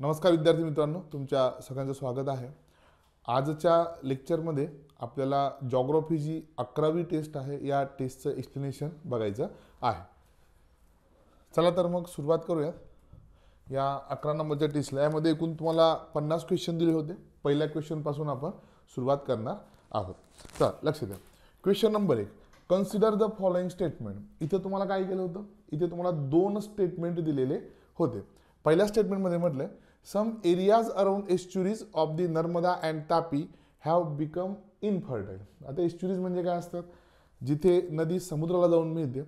नमस्कार विद्यार्थी मित्रांनो तुमच्या सगळ्यांचं स्वागत आहे आजच्या लेक्चरमध्ये आपल्याला जॉग्रॉफी जी अकरावी टेस्ट आहे या टेस्टचं एक्सप्लेनेशन बघायचं आहे चला तर मग सुरुवात करूयात या अकरा नंबरच्या टेस्टला यामध्ये एकूण तुम्हाला पन्नास क्वेश्चन दिले होते पहिल्या क्वेश्चनपासून आपण सुरुवात करणार आहोत चला लक्ष द्या क्वेश्चन नंबर एक कन्सिडर द फॉलोइंग स्टेटमेंट इथे तुम्हाला काय केलं होतं इथे तुम्हाला दोन स्टेटमेंट दिलेले होते पहिल्या स्टेटमेंटमध्ये म्हटलं some areas around estuaries of the Narmada and Tapi have become इनफर्टाईल आता एस्च्युरीज म्हणजे काय असतात जिथे नदी समुद्राला जाऊन मिळते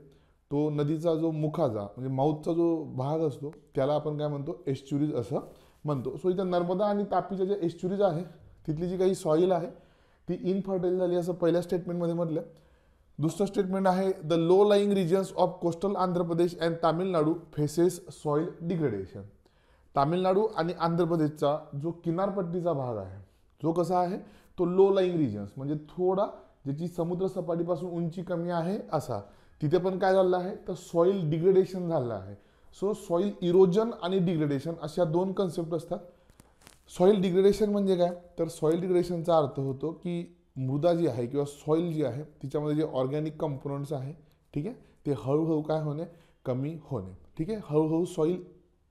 तो नदीचा जो मुखाचा म्हणजे माऊथचा जो भाग असतो त्याला आपण काय म्हणतो एस्च्युरीज असं म्हणतो सो इथं नर्मदा आणि तापीच्या ज्या एस्च्युरीज आहे तिथली जी काही सॉईल आहे ती इनफर्टाईल झाली असं पहिल्या स्टेटमेंटमध्ये म्हटलं दुसरं स्टेटमेंट आहे the low lying regions of coastal Andhra Pradesh and Tamil Nadu faces soil degradation Tamil Nadu आणि आंध्र प्रदेशचा जो किनारपट्टीचा भाग आहे जो कसा आहे तो लो लाईंग रिजन्स म्हणजे थोडा ज्याची समुद्र सपाटीपासून उंची कमी आहे असा तिथे पण काय झालं आहे तर सॉईल डिग्रेडेशन झालं आहे सो सॉईल इरोजन आणि डिग्रेडेशन अशा दोन कन्सेप्ट असतात सॉईल डिग्रेडेशन म्हणजे काय तर सॉईल डिग्रेडेशनचा अर्थ होतो की मृदा जी आहे किंवा सॉईल जी आहे तिच्यामध्ये जे ऑर्गॅनिक कंपोनंट्स आहे ठीक आहे ते हळूहळू काय होणे कमी होणे ठीक आहे हळूहळू सॉईल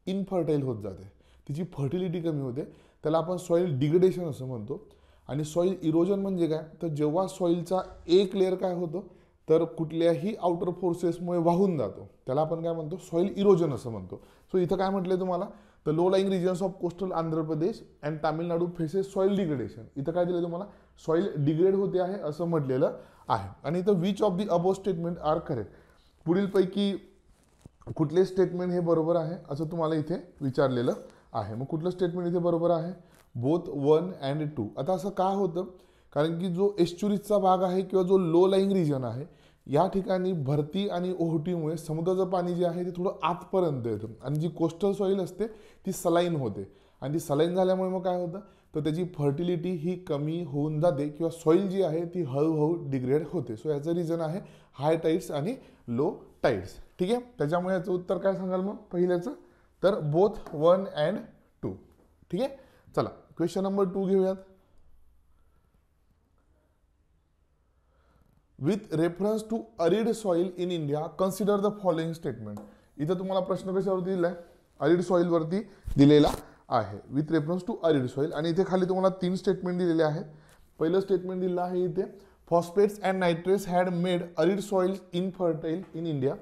इनफर्टाईल होत जाते तिची फर्टिलिटी कमी होते त्याला आपण सॉईल डिग्रेडेशन असं म्हणतो आणि सॉईल इरोजन म्हणजे काय तर जेव्हा सॉईलचा एक लेअर काय होतो तर कुठल्याही आउटर फोर्सेसमुळे वाहून जातो त्याला आपण काय म्हणतो सॉईल इरोजन असं म्हणतो सो इथं काय म्हटलं तुम्हाला तर low lying regions of coastal Andhra Pradesh and Tamil Nadu faces soil degradation इथं काय दिलं तुम्हाला सॉईल डिग्रेड होते आहे असं म्हटलेलं आहे आणि इथं which of the above statement are correct पुढीलपैकी कुठले स्टेटमेंट हे बरोबर आहे असं तुम्हाला इथे विचारलेलं आहे मग कुठलं स्टेटमेंट इथे बरोबर आहे बोथ वन अँड टू आता असं का होतं कारण की जो एश्च्युरीजचा भाग आहे किंवा जो लो लाईंग रिजन आहे या ठिकाणी भरती आणि ओहटीमुळे समुद्राचं पाणी जे आहे ते थोडं आतपर्यंत येतं आणि जी कोस्टल सॉईल असते ती सलाईन होते आणि ती सलाईन झाल्यामुळे मग काय होतं तर त्याची फर्टिलिटी ही कमी होऊन जाते किंवा सॉईल जी आहे ती हळूहळू डिग्रेड होते सो याचं रिझन आहे हाय टाईड्स आणि लो टाईड्स ठीक आहे त्याच्यामुळे याचं उत्तर काय सांगाल मग पहिल्याचं तर बोथ वन अँड टू ठीक आहे चला क्वेश्चन नंबर टू घेऊयात with reference to arid soil in India consider the following statement इथं तुम्हाला प्रश्न कशावरती दिलाय आहे अरिड सॉइलवरती दिलेला आहे with reference to arid soil आणि इथे खाली तुम्हाला तीन स्टेटमेंट दिलेले आहेत पहिलं स्टेटमेंट दिलं आहे इथे phosphates and nitrates had made arid soil infertile in India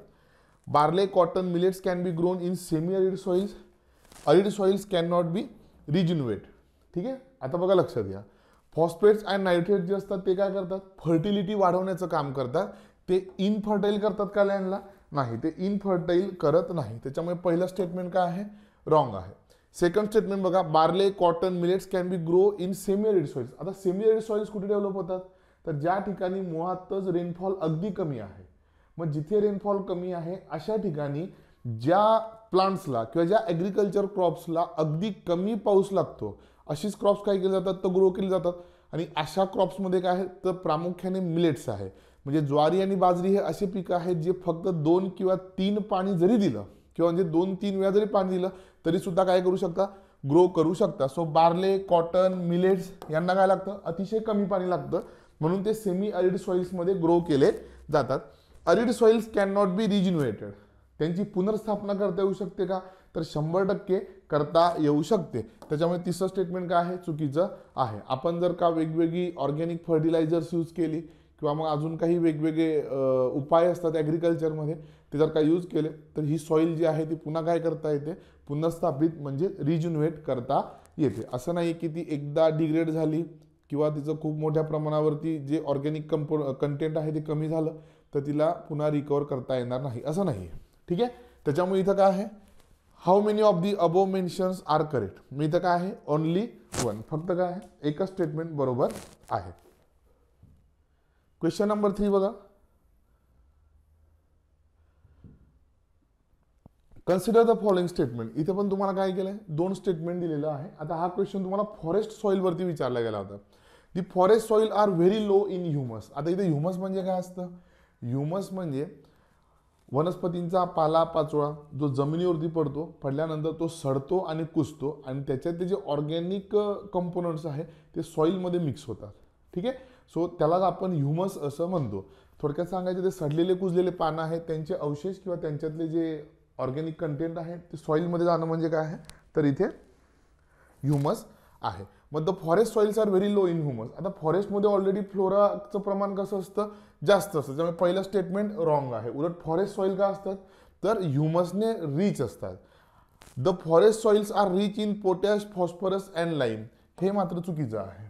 barley cotton millets can be grown in semi arid soils arid soils can not be rejuvenated ठीक आहे आता बघा लक्षात घ्या फॉस्फेट्स अँड नायट्रेट जे असतात ते काय करतात फर्टिलिटी वाढवण्याचं काम करतात ते इनफर्टाईल करतात का लँडला नाही ते इनफर्टाईल करत नाही त्याच्यामुळे पहिलं स्टेटमेंट काय आहे रॉंग आहे सेकंड स्टेटमेंट बघा barley cotton millets can be grown in semi arid soils आता सेमी एड सॉइल्स कुठे डेव्हलप होतात तर ज्या ठिकाणी मुळातच रेनफॉल अगदी कमी आहे मग जिथे रेनफॉल कमी आहे अशा ठिकाणी ज्या प्लांट्सला किंवा ज्या ॲग्रिकल्चर क्रॉप्सला अगदी कमी पाऊस लागतो अशीच क्रॉप्स काय केले जातात तर ग्रो केले जातात आणि अशा क्रॉप्समध्ये काय आहे तर प्रामुख्याने मिलेट्स आहे म्हणजे ज्वारी आणि बाजरी हे असे पिकं आहेत जे फक्त दोन किंवा तीन पाणी जरी दिलं किंवा म्हणजे दोन तीन वेळा जरी पाणी दिलं तरी सुद्धा काय करू शकता ग्रो करू शकता सो बार्ले कॉटन मिलेट्स यांना काय लागतं अतिशय कमी पाणी लागतं म्हणून ते सेमी अरिड सॉइल्समध्ये ग्रो केले जातात arid soils can not be rejuvenated त्यांची पुनर्स्थापना करता येऊ शकते का तर शंभर टक्के करता येऊ शकते त्याच्यामुळे तिसरं स्टेटमेंट काय आहे चुकीचं आहे आपण जर का वेगवेगळी ऑर्गॅनिक फर्टिलायझर्स यूज केली किंवा मग अजून काही वेगवेगळे उपाय असतात ॲग्रिकल्चरमध्ये ते जर का यूज केले तर ही सॉइल जी आहे ती पुन्हा काय करता येते पुनर्स्थापित म्हणजे रिज्युनवेट करता येते असं नाही की ती एकदा डिग्रेड झाली किंवा तिचं खूप मोठ्या प्रमाणावरती जे ऑर्गॅनिक कंपो कंटेंट आहे ते कमी झालं तर तिला पुन्हा रिकवर करता येणार नाही असं नाही आहे ठीक आहे त्याच्यामुळे इथं काय आहे how many of the above mentions are correct मी इथं काय आहे ओनली वन फक्त काय आहे एकच स्टेटमेंट बरोबर आहे क्वेश्चन नंबर थ्री बघा कन्सिडर द फॉलोइंग स्टेटमेंट इथे पण तुम्हाला काय केलं आहे दोन स्टेटमेंट दिलेलं आहे आता हा क्वेश्चन तुम्हाला फॉरेस्ट सॉईलवरती विचारला गेला होता the forest soil are very low in humus आता इथे ह्युमस म्हणजे काय असतं ह्युमस म्हणजे वनस्पतींचा पाला पाचोळा जो जमिनीवरती पडतो पडल्यानंतर तो सडतो आणि कुसतो आणि त्याच्यात जे ऑर्गॅनिक कंपोनंट्स आहे ते सॉईलमध्ये मिक्स होतात ठीक आहे सो त्यालाच आपण ह्युमस असं म्हणतो थोडक्यात सांगायचे ते सडलेले कुजलेले पानं आहेत त्यांचे अवशेष किंवा त्यांच्यातले जे ऑर्गेनिक कंटेंट आहे ते सॉईलमध्ये जाणं म्हणजे काय आहे तर इथे ह्युमस आहे मग the forest soils are very low in humus आता फॉरेस्टमध्ये ऑलरेडी फ्लोराचं प्रमाण कसं असतं जास्त असतं त्यामुळे पहिलं स्टेटमेंट रॉंग आहे उलट फॉरेस्ट सॉईल का असतात तर ह्युमसने रिच असतात the forest soils are rich in potash phosphorus and lime हे मात्र चुकीचं आहे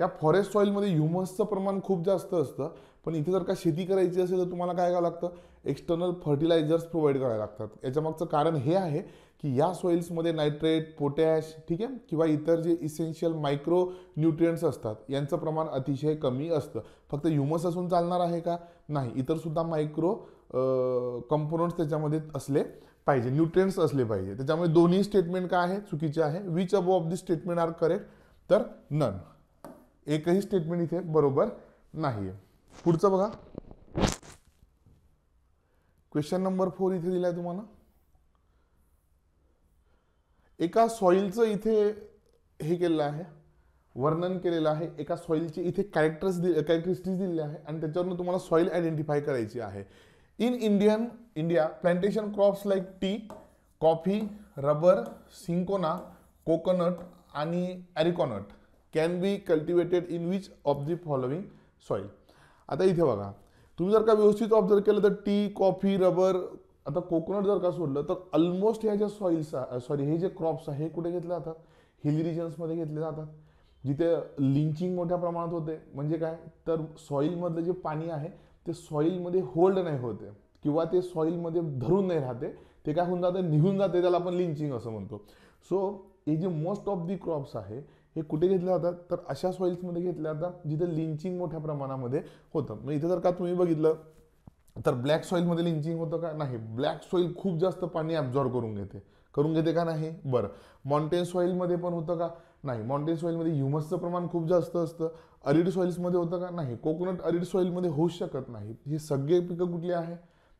या फॉरेस्ट सॉईलमध्ये ह्युमसचं प्रमाण खूप जास्त असतं पण इथे जर का शेती करायची असेल तर तुम्हाला काय करावं लागतं एक्सटर्नल फर्टिलायझर्स प्रोव्हाइड करायला लागतात याच्यामागचं कारण हे आहे की या सॉइल्समध्ये नायट्रेट पोटॅश ठीक आहे किंवा इतर जे इसेन्शियल मायक्रो न्यूट्रिएंट्स असतात यांचं प्रमाण अतिशय कमी असतं फक्त ह्युमस असून चालणार आहे का नाही सुद्धा मायक्रो कंपोनंट्स त्याच्यामध्ये असले पाहिजे न्यूट्रियंट्स असले पाहिजे त्याच्यामुळे दोन्ही स्टेटमेंट काय आहे चुकीचे आहे which above of the statement are correct तर नन एकही स्टेटमेंट इथे बरोबर नाही आहे पुढचं बघा क्वेश्चन नंबर फोर इथे दिलाय तुम्हाला एका सॉईलचं इथे हे केलेलं आहे वर्णन केलेलं आहे एका सॉईलचे इथे कॅरेक्टर्स दि कॅरेक्टरिस्टिक्स दिलेले आहे आणि त्याच्यावरून तुम्हाला सॉईल आयडेंटिफाय करायची आहे in Indian India plantation crops like tea coffee rubber cinchona coconut आणि arecanut can be cultivated in which of the following soil आता इथे बघा तुम्ही जर का व्यवस्थित ऑब्झर्व केलं तर टी कॉफी रबर आता कोकोनट जर का सोडलं तर ऑलमोस्ट ह्या ज्या सॉइल्स सॉरी हे जे क्रॉप्स आहे हे कुठे घेतले जातात हिल रिजन्समध्ये घेतले जातात जिथे लिंचिंग मोठ्या प्रमाणात होते म्हणजे काय तर सॉईलमधलं जे पाणी आहे ते सॉईलमध्ये होल्ड नाही होते किंवा ते सॉईलमध्ये धरून नाही राहते ते काय होऊन जाते निघून जाते त्याला आपण लिंचिंग असं म्हणतो सो हे जे मोस्ट ऑफ दी क्रॉप्स आहे हे कुठे घेतल्या जातात तर अशा सॉईल्समध्ये घेतल्या जातात जिथे लिंचिंग मोठ्या प्रमाणामध्ये होतं मग इथे जर का तुम्ही बघितलं तर ब्लॅक सॉईलमध्ये लिंचिंग होतं का नाही ब्लॅक सॉईल खूप जास्त पाणी ॲब्झॉर्ब करून घेते करून घेते का नाही बरं माउंटेन सॉईलमध्ये पण होतं का नाही माउंटेन सॉईलमध्ये ह्युमसचं प्रमाण खूप जास्त असतं अरिड सॉईल्समध्ये होतं का नाही कोकोनट अरिड सॉईलमध्ये होऊ शकत नाही हे सगळे पिकं कुठली आहे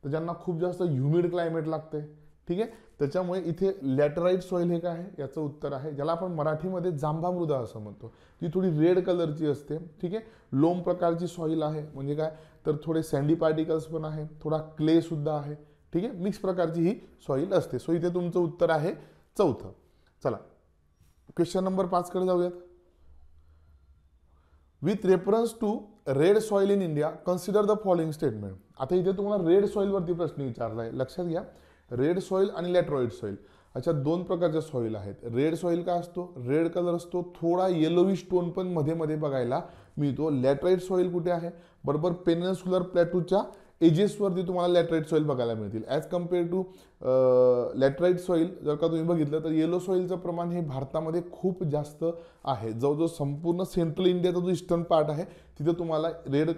तर ज्यांना खूप जास्त ह्युमिड क्लायमेट लागते ठीक आहे त्याच्यामुळे इथे लॅटराईट सॉईल हे काय आहे याचं उत्तर आहे ज्याला आपण मराठीमध्ये जांभा मृदा असं म्हणतो ती थोडी रेड कलरची असते ठीक आहे लोम प्रकारची सॉइल आहे म्हणजे काय तर थोडे सँडी पार्टिकल्स पण आहे थोडा क्ले सुद्धा आहे ठीक आहे मिक्स प्रकारची ही सॉइल असते सो इथे तुमचं उत्तर आहे चौथं चला क्वेश्चन नंबर पाचकडे जाऊयात with reference to red soil in India consider the following statement आता इथे तुम्हाला रेड सॉइलवरती प्रश्न विचारला आहे लक्षात घ्या रेड सॉईल आणि लॅटरॉइड सॉईल अशा दोन प्रकारच्या सॉईल आहेत रेड सॉईल का असतो रेड कलर असतो थोडा येलोविश टोन पण मध्ये मध्ये बघायला मिळतो लॅटराईट सॉईल कुठे आहे बरोबर पेनसुलर प्लॅटूच्या एजेसवरती तुम्हाला लॅटराईट सॉईल बघायला मिळतील as compare to laterite soil जर का तुम्ही बघितलं तर येलो सॉईलचं प्रमाण हे भारतामध्ये खूप जास्त आहे जो संपूर्ण सेंट्रल इंडियाचा जो इस्टर्न पार्ट आहे तिथे तुम्हाला रेड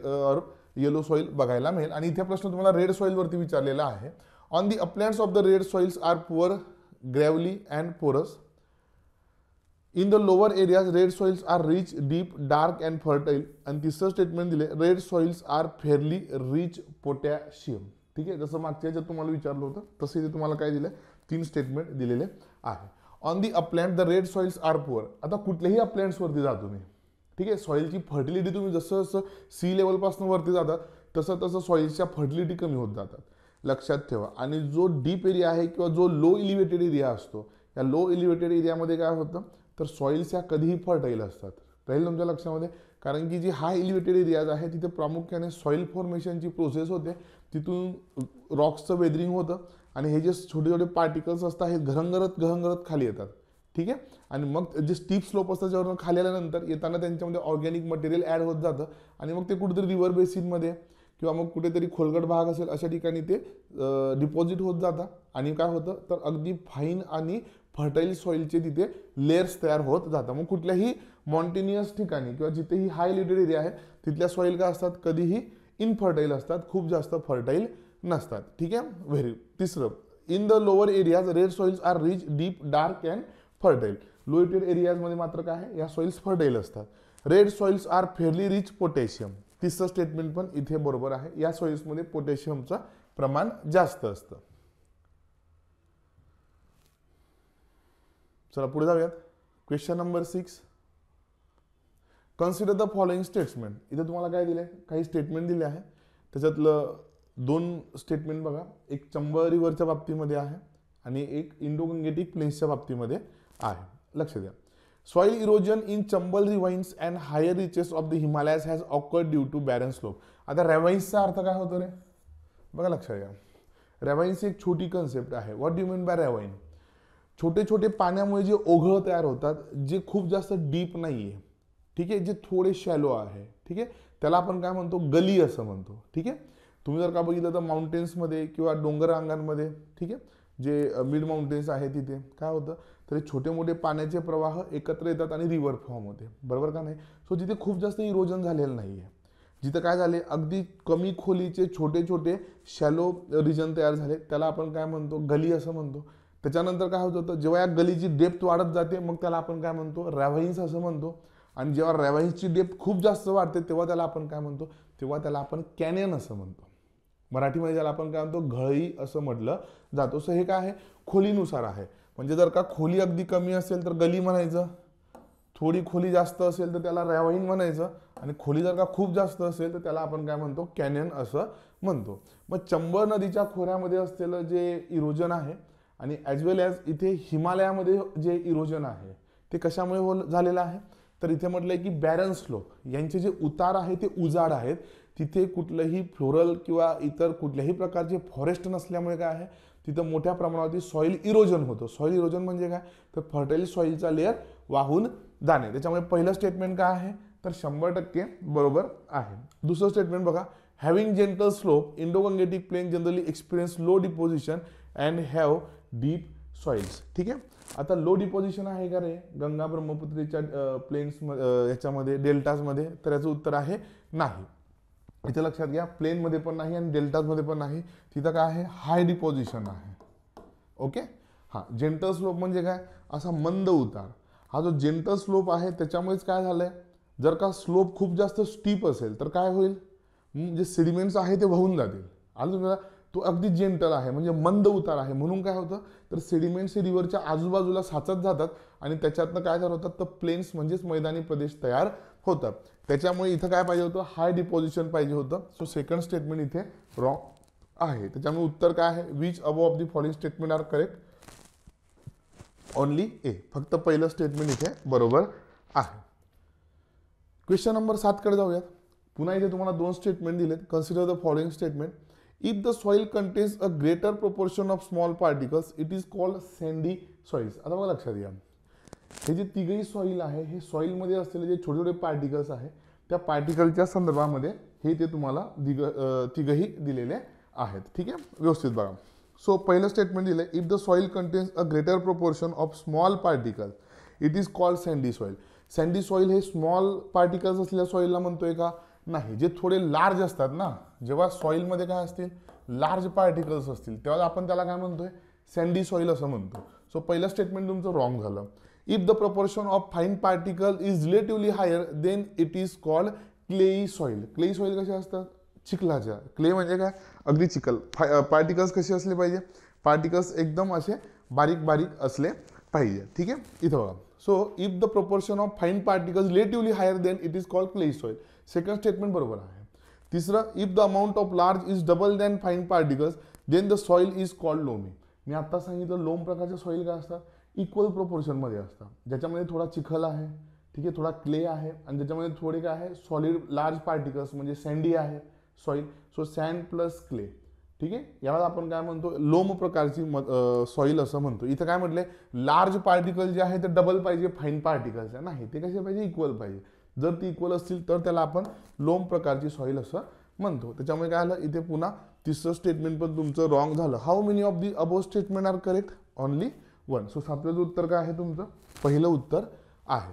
येलो सॉईल बघायला मिळेल आणि इथे प्रश्न तुम्हाला रेड सॉईलवरती विचारलेला आहे on the uplands of the red soils are poor gravelly and porous in the lower areas red soils are rich deep dark and fertile आणि तिसरं स्टेटमेंट दिले red soils are fairly rich potassium ठीक आहे जसं मागच्या जर तुम्हाला विचारलं होतं तसे ते तुम्हाला काय दिलं तीन स्टेटमेंट दिलेले आहे on the upland the red soils are poor आता कुठल्याही अपलँड्सवरती जा तुम्ही ठीक आहे सॉईलची फर्टिलिटी तुम्ही जसं जसं सी लेवलपासून वरती जातात तसं तसं सॉइल्सच्या फर्टिलिटी कमी होत जातात लक्षात ठेवा आणि जो डीप एरिया आहे किंवा जो लो इलिव्हेटेड एरिया असतो या लो इलिव्हेटेड एरियामध्ये काय होतं तर सॉईल्स ह्या कधीही फर्टाईल असतात राहील तुमच्या लक्षामध्ये कारण की जी हाय इलिव्हेटेड एरियाज आहे तिथे प्रामुख्याने सॉईल फॉर्मेशनची प्रोसेस होते तिथून रॉक्सचं वेदरिंग होतं आणि हे जे छोटे छोटे पार्टिकल्स असतात हे घरंगरत घरंगरत खाली येतात ठीक आहे आणि मग जे स्टीप स्लोप असतात ज्यावर खाली आल्यानंतर येताना त्यांच्यामध्ये ऑर्गॅनिक मटेरियल ॲड होत जातं आणि मग ते कुठेतरी रिव्हर बेसिनमध्ये किंवा मग कुठेतरी खोलगट भाग असेल अशा ठिकाणी ते डिपॉझिट होत जातात आणि काय होतं तर अगदी फाईन आणि फर्टाईल सॉईलचे तिथे लेअर्स तयार होत जातात मग कुठल्याही मॉन्टेनियस ठिकाणी किंवा जिथेही हाय लिटेड एरिया आहे तिथल्या सॉईल काय असतात कधीही इनफर्टाईल असतात खूप जास्त फर्टाईल नसतात ठीक आहे व्हेरी तिसरं in the lower areas red soils are rich deep dark and fertile लोएटेड एरियाजमध्ये मात्र काय आहे या सॉइल्स फर्टाईल असतात red soils are fairly rich potassium तिसरं स्टेटमेंट पण इथे बरोबर आहे या सोयीसमध्ये पोटॅशियमचं प्रमाण जास्त असतं चला पुढे जाऊयात question number six consider the following statement इथे तुम्हाला काय दिले काही स्टेटमेंट दिले आहे त्याच्यातलं दोन स्टेटमेंट बघा एक चंबरीवरच्या बाबतीमध्ये आहे आणि एक इंडो गंगेटिक प्लेन्सच्या बाबतीमध्ये आहे लक्ष द्या Soil erosion in Chambal ravines and higher reaches of the Himalayas has occurred due to barren slope. आता रेवाईन्सचा अर्थ काय होतो रे बघा लक्षात घ्या रेवाईन्स एक छोटी कन्सेप्ट आहे what do mean by ravine छोटे छोटे पाण्यामुळे जे ओघळ तयार होतात जे खूप जास्त डीप नाही आहे ठीक आहे जे थोडे शॅलो आहे ठीक आहे त्याला आपण काय म्हणतो गली असं म्हणतो ठीक आहे तुम्ही जर का बघितलं तर माउंटेन्समध्ये किंवा डोंगर अंगांमध्ये ठीक आहे जे मिड माउंटेन्स आहे तिथे काय होतं तरी छोटे मोठे पाण्याचे प्रवाह एकत्र येतात आणि रिव्हर फॉर्म होते बरोबर का नाही सो जिथे खूप जास्त इरोजन झालेलं नाही आहे जिथं काय झाले अगदी कमी खोलीचे छोटे छोटे शॅलो रिजन तयार झाले त्याला आपण काय म्हणतो गली असं म्हणतो त्याच्यानंतर काय होत होतं जेव्हा या गलीची डेप्थ वाढत जाते मग त्याला आपण काय म्हणतो रॅव्हाईन्स असं म्हणतो आणि जेव्हा रॅव्हाईन्सची डेप्थ खूप जास्त वाढते तेव्हा त्याला आपण काय म्हणतो तेव्हा त्याला आपण कॅनियन असं म्हणतो मराठीमध्ये ज्याला आपण काय म्हणतो घळई असं म्हटलं जातो सो हे काय आहे खोलीनुसार आहे म्हणजे जर का खोली अगदी कमी असेल तर गली म्हणायचं थोडी खोली जास्त असेल तर त्याला रॅवाईन म्हणायचं आणि खोली जर का खूप जास्त असेल तर त्याला आपण काय म्हणतो कॅनियन असं म्हणतो मग चंबळ नदीच्या खोऱ्यामध्ये असलेलं जे इरोजन आहे आणि ॲज वेल ॲज इथे हिमालयामध्ये जे इरोजन आहे ते कशामुळे हो झालेलं आहे तर इथे म्हटलंय की बॅरन स्लोप यांचे जे उतार आहे ते उजाड आहेत तिथे कुठलंही फ्लोरल किंवा इतर कुठल्याही प्रकारचे फॉरेस्ट नसल्यामुळे काय आहे तिथं मोठ्या प्रमाणावरती सॉईल इरोजन होतं सॉईल इरोजन म्हणजे काय तर फर्टाईल सॉईलचा लेअर वाहून जाणे त्याच्यामुळे पहिलं स्टेटमेंट काय आहे तर शंभर टक्के बरोबर आहे दुसरं स्टेटमेंट बघा having gentle slope Gangetic plain generally experience low deposition and have deep soils ठीक आहे आता लो डिपोजिशन आहे का रे गंगा ब्रह्मपुत्रीच्या प्लेन्स याच्यामध्ये डेल्टासमध्ये तर याचं उत्तर आहे नाही इथं लक्षात घ्या प्लेनमध्ये पण नाही आणि डेल्टाजमध्ये पण नाही तिथं काय आहे हाय डिपॉझिशन आहे ओके हां जेंटल स्लोप म्हणजे काय असा मंद उतार हा जो जेंटल स्लोप आहे त्याच्यामुळेच काय झालं जर का स्लोप खूप जास्त स्टीप असेल तर काय होईल जे सिडिमेंट्स आहे ते वाहून जातील अजून तो अगदी जेंटल आहे म्हणजे मंद उतार आहे म्हणून काय होतं तर सिडिमेंट्स हे रिव्हरच्या आजूबाजूला साचत जातात आणि त्याच्यातनं काय तर होतात तर प्लेन्स म्हणजेच मैदानी प्रदेश तयार होतं त्याच्यामुळे इथं काय पाहिजे होतं हाय डिपॉझिशन पाहिजे होतं सो सेकंड स्टेटमेंट इथे रॉंग आहे त्याच्यामुळे उत्तर काय आहे which above of the following statement are correct only A फक्त पहिलं स्टेटमेंट इथे बरोबर आहे क्वेश्चन नंबर सातकडे जाऊयात पुन्हा इथे तुम्हाला दोन स्टेटमेंट दिलेत consider the following statement if the soil contains a greater proportion of small particles it is called sandy soils आता बघा लक्षात घ्या हे जे तिघही सॉईल आहे हे सॉईलमध्ये असलेले जे छोटे छोटे पार्टिकल्स आहे त्या पार्टिकलच्या संदर्भामध्ये हे ते तुम्हाला दिग तिघही दिलेले आहेत ठीक आहे व्यवस्थित बघा सो पहिलं स्टेटमेंट दिलं if the soil contains a greater proportion of small particle it is called sandy soil sandy soil हे स्मॉल पार्टिकल्स असलेल्या सॉईलला म्हणतोय का नाही जे थोडे लार्ज असतात ना जेव्हा सॉईलमध्ये काय असतील लार्ज पार्टिकल्स असतील तेव्हा आपण त्याला काय म्हणतोय सँडी सॉईल असं म्हणतो सो पहिलं स्टेटमेंट तुमचं रॉंग झालं if the proportion of fine particle is relatively higher then it is called clayey soil clayey soil कशा असतात चिखलाच्या क्ले म्हणजे काय अगदी चिखल पार्टिकल्स कसे असले पाहिजे पार्टिकल्स एकदम असे बारीक बारीक असले पाहिजे ठीक आहे इथं बघा so if the proportion of fine particles relatively higher then it is called clayey soil second statement बरोबर आहे तिसरं if the amount of large is double than fine particles then the soil is called loamy मी आत्ता सांगितलं लोम प्रकारच्या soil काय असतात equal प्रोपोर्शनमध्ये असतं ज्याच्यामध्ये थोडा चिखल आहे ठीक आहे थोडा क्ले आहे आणि ज्याच्यामध्ये थोडे काय आहे सॉलिड लार्ज पार्टिकल्स म्हणजे सँडी आहे soil so sand plus clay ठीक आहे याला आपण काय म्हणतो लोम प्रकारची म सॉईल असं म्हणतो इथं काय म्हटलंय लार्ज पार्टिकल जे आहे ते डबल पाहिजे फाईन पार्टिकल्स आहे नाही ते कसे पाहिजे इक्वल पाहिजे जर ती इक्वल असतील तर त्याला आपण लोम प्रकारची सॉईल असं म्हणतो त्याच्यामुळे काय झालं इथे पुन्हा तिसरं स्टेटमेंट पण तुमचं रॉंग झालं how many of the above statement are correct only one so सातव्याचं उत्तर काय आहे तुमचं पहिलं उत्तर आहे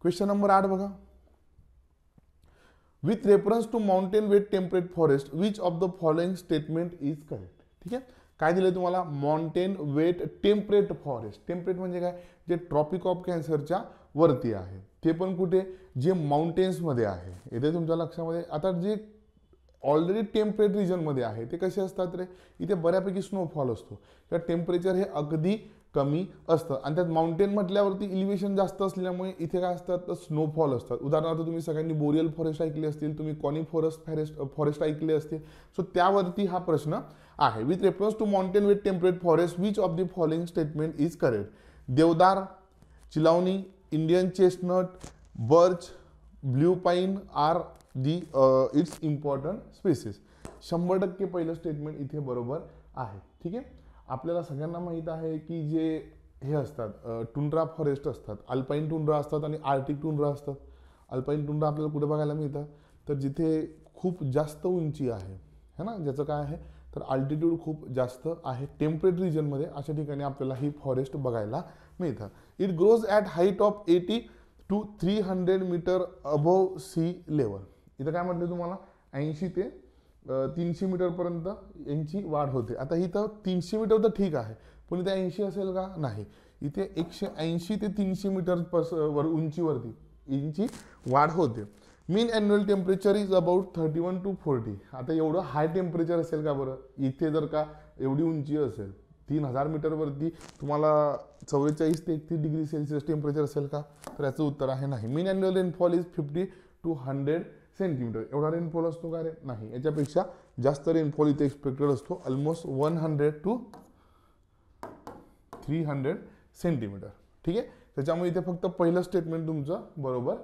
क्वेश्चन नंबर आठ बघा with reference to mountain wet temperate forest which of the following statement is correct ठीक आहे काय दिलं तुम्हाला mountain wet temperate forest temperate म्हणजे काय जे ट्रॉपिक ऑफ कॅन्सरच्या वरती आहे ते पण कुठे जे माउंटेन्समध्ये आहे येते तुमच्या लक्षामध्ये आता जे ऑलरेडी टेम्परेट रिजनमध्ये आहे ते कसे असतात रे इथे बऱ्यापैकी स्नोफॉल असतो किंवा टेम्परेचर हे अगदी कमी असतं आणि त्यात माउंटेन म्हटल्यावरती इलिव्हेशन जास्त असल्यामुळे इथे काय असतात तर स्नोफॉल असतात उदाहरणार्थ तुम्ही सगळ्यांनी बोरियल फॉरेस्ट ऐकले असतील तुम्ही कॉनी फॉरेस्ट फॉरेस्ट फॉरेस्ट ऐकले असतील सो त्यावरती हा प्रश्न आहे with reference to mountain with temperate forest which of the following statement is correct deodar चिलावणी Indian chestnut birch blue pine are the its important species शंभर टक्के पहिलं स्टेटमेंट इथे बरोबर आहे ठीक आहे आपल्याला सगळ्यांना माहीत आहे की जे हे असतात टुंड्रा फॉरेस्ट असतात अल्पाईन टुंड्रा असतात आणि आर्टिक टुंड्रा असतात अल्पाईन टुंड्रा आपल्याला कुठे बघायला मिळतात तर जिथे खूप जास्त उंची आहे है ना ज्याचं काय आहे तर अल्टिट्यूड खूप जास्त आहे टेम्परेट रिजनमध्ये अशा ठिकाणी आपल्याला ही फॉरेस्ट बघायला मिळतं it grows at height of eighty to three hundred metre above sea level इथं काय म्हटलं तुम्हाला ऐंशी ते तीनशे मीटरपर्यंत यांची वाढ होते आता इथं तीनशे मीटर तर ठीक आहे पण इथे ऐंशी असेल का नाही इथे एकशे ऐंशी ते तीनशे मीटर पर्स वर उंचीवरती यांची वाढ होते mean annual temperature is about thirty one to forty आता एवढं हाय टेम्परेचर असेल का बरं इथे जर का एवढी उंची असेल तीन हजार मीटरवरती तुम्हाला चव्वेचाळीस ते एकतीस डिग्री सेल्सिअस टेम्परेचर असेल का तर याचं उत्तर आहे नाही mean annual rainfall is fifty to hundred centimetre एवढा रेनफॉल असतो का रे नाही याच्यापेक्षा जास्त रेनफॉल इथे एक्सपेक्टेड असतो almost one hundred to three hundred centimetre ठीक आहे त्याच्यामुळे इथे फक्त पहिलं स्टेटमेंट तुमचं बरोबर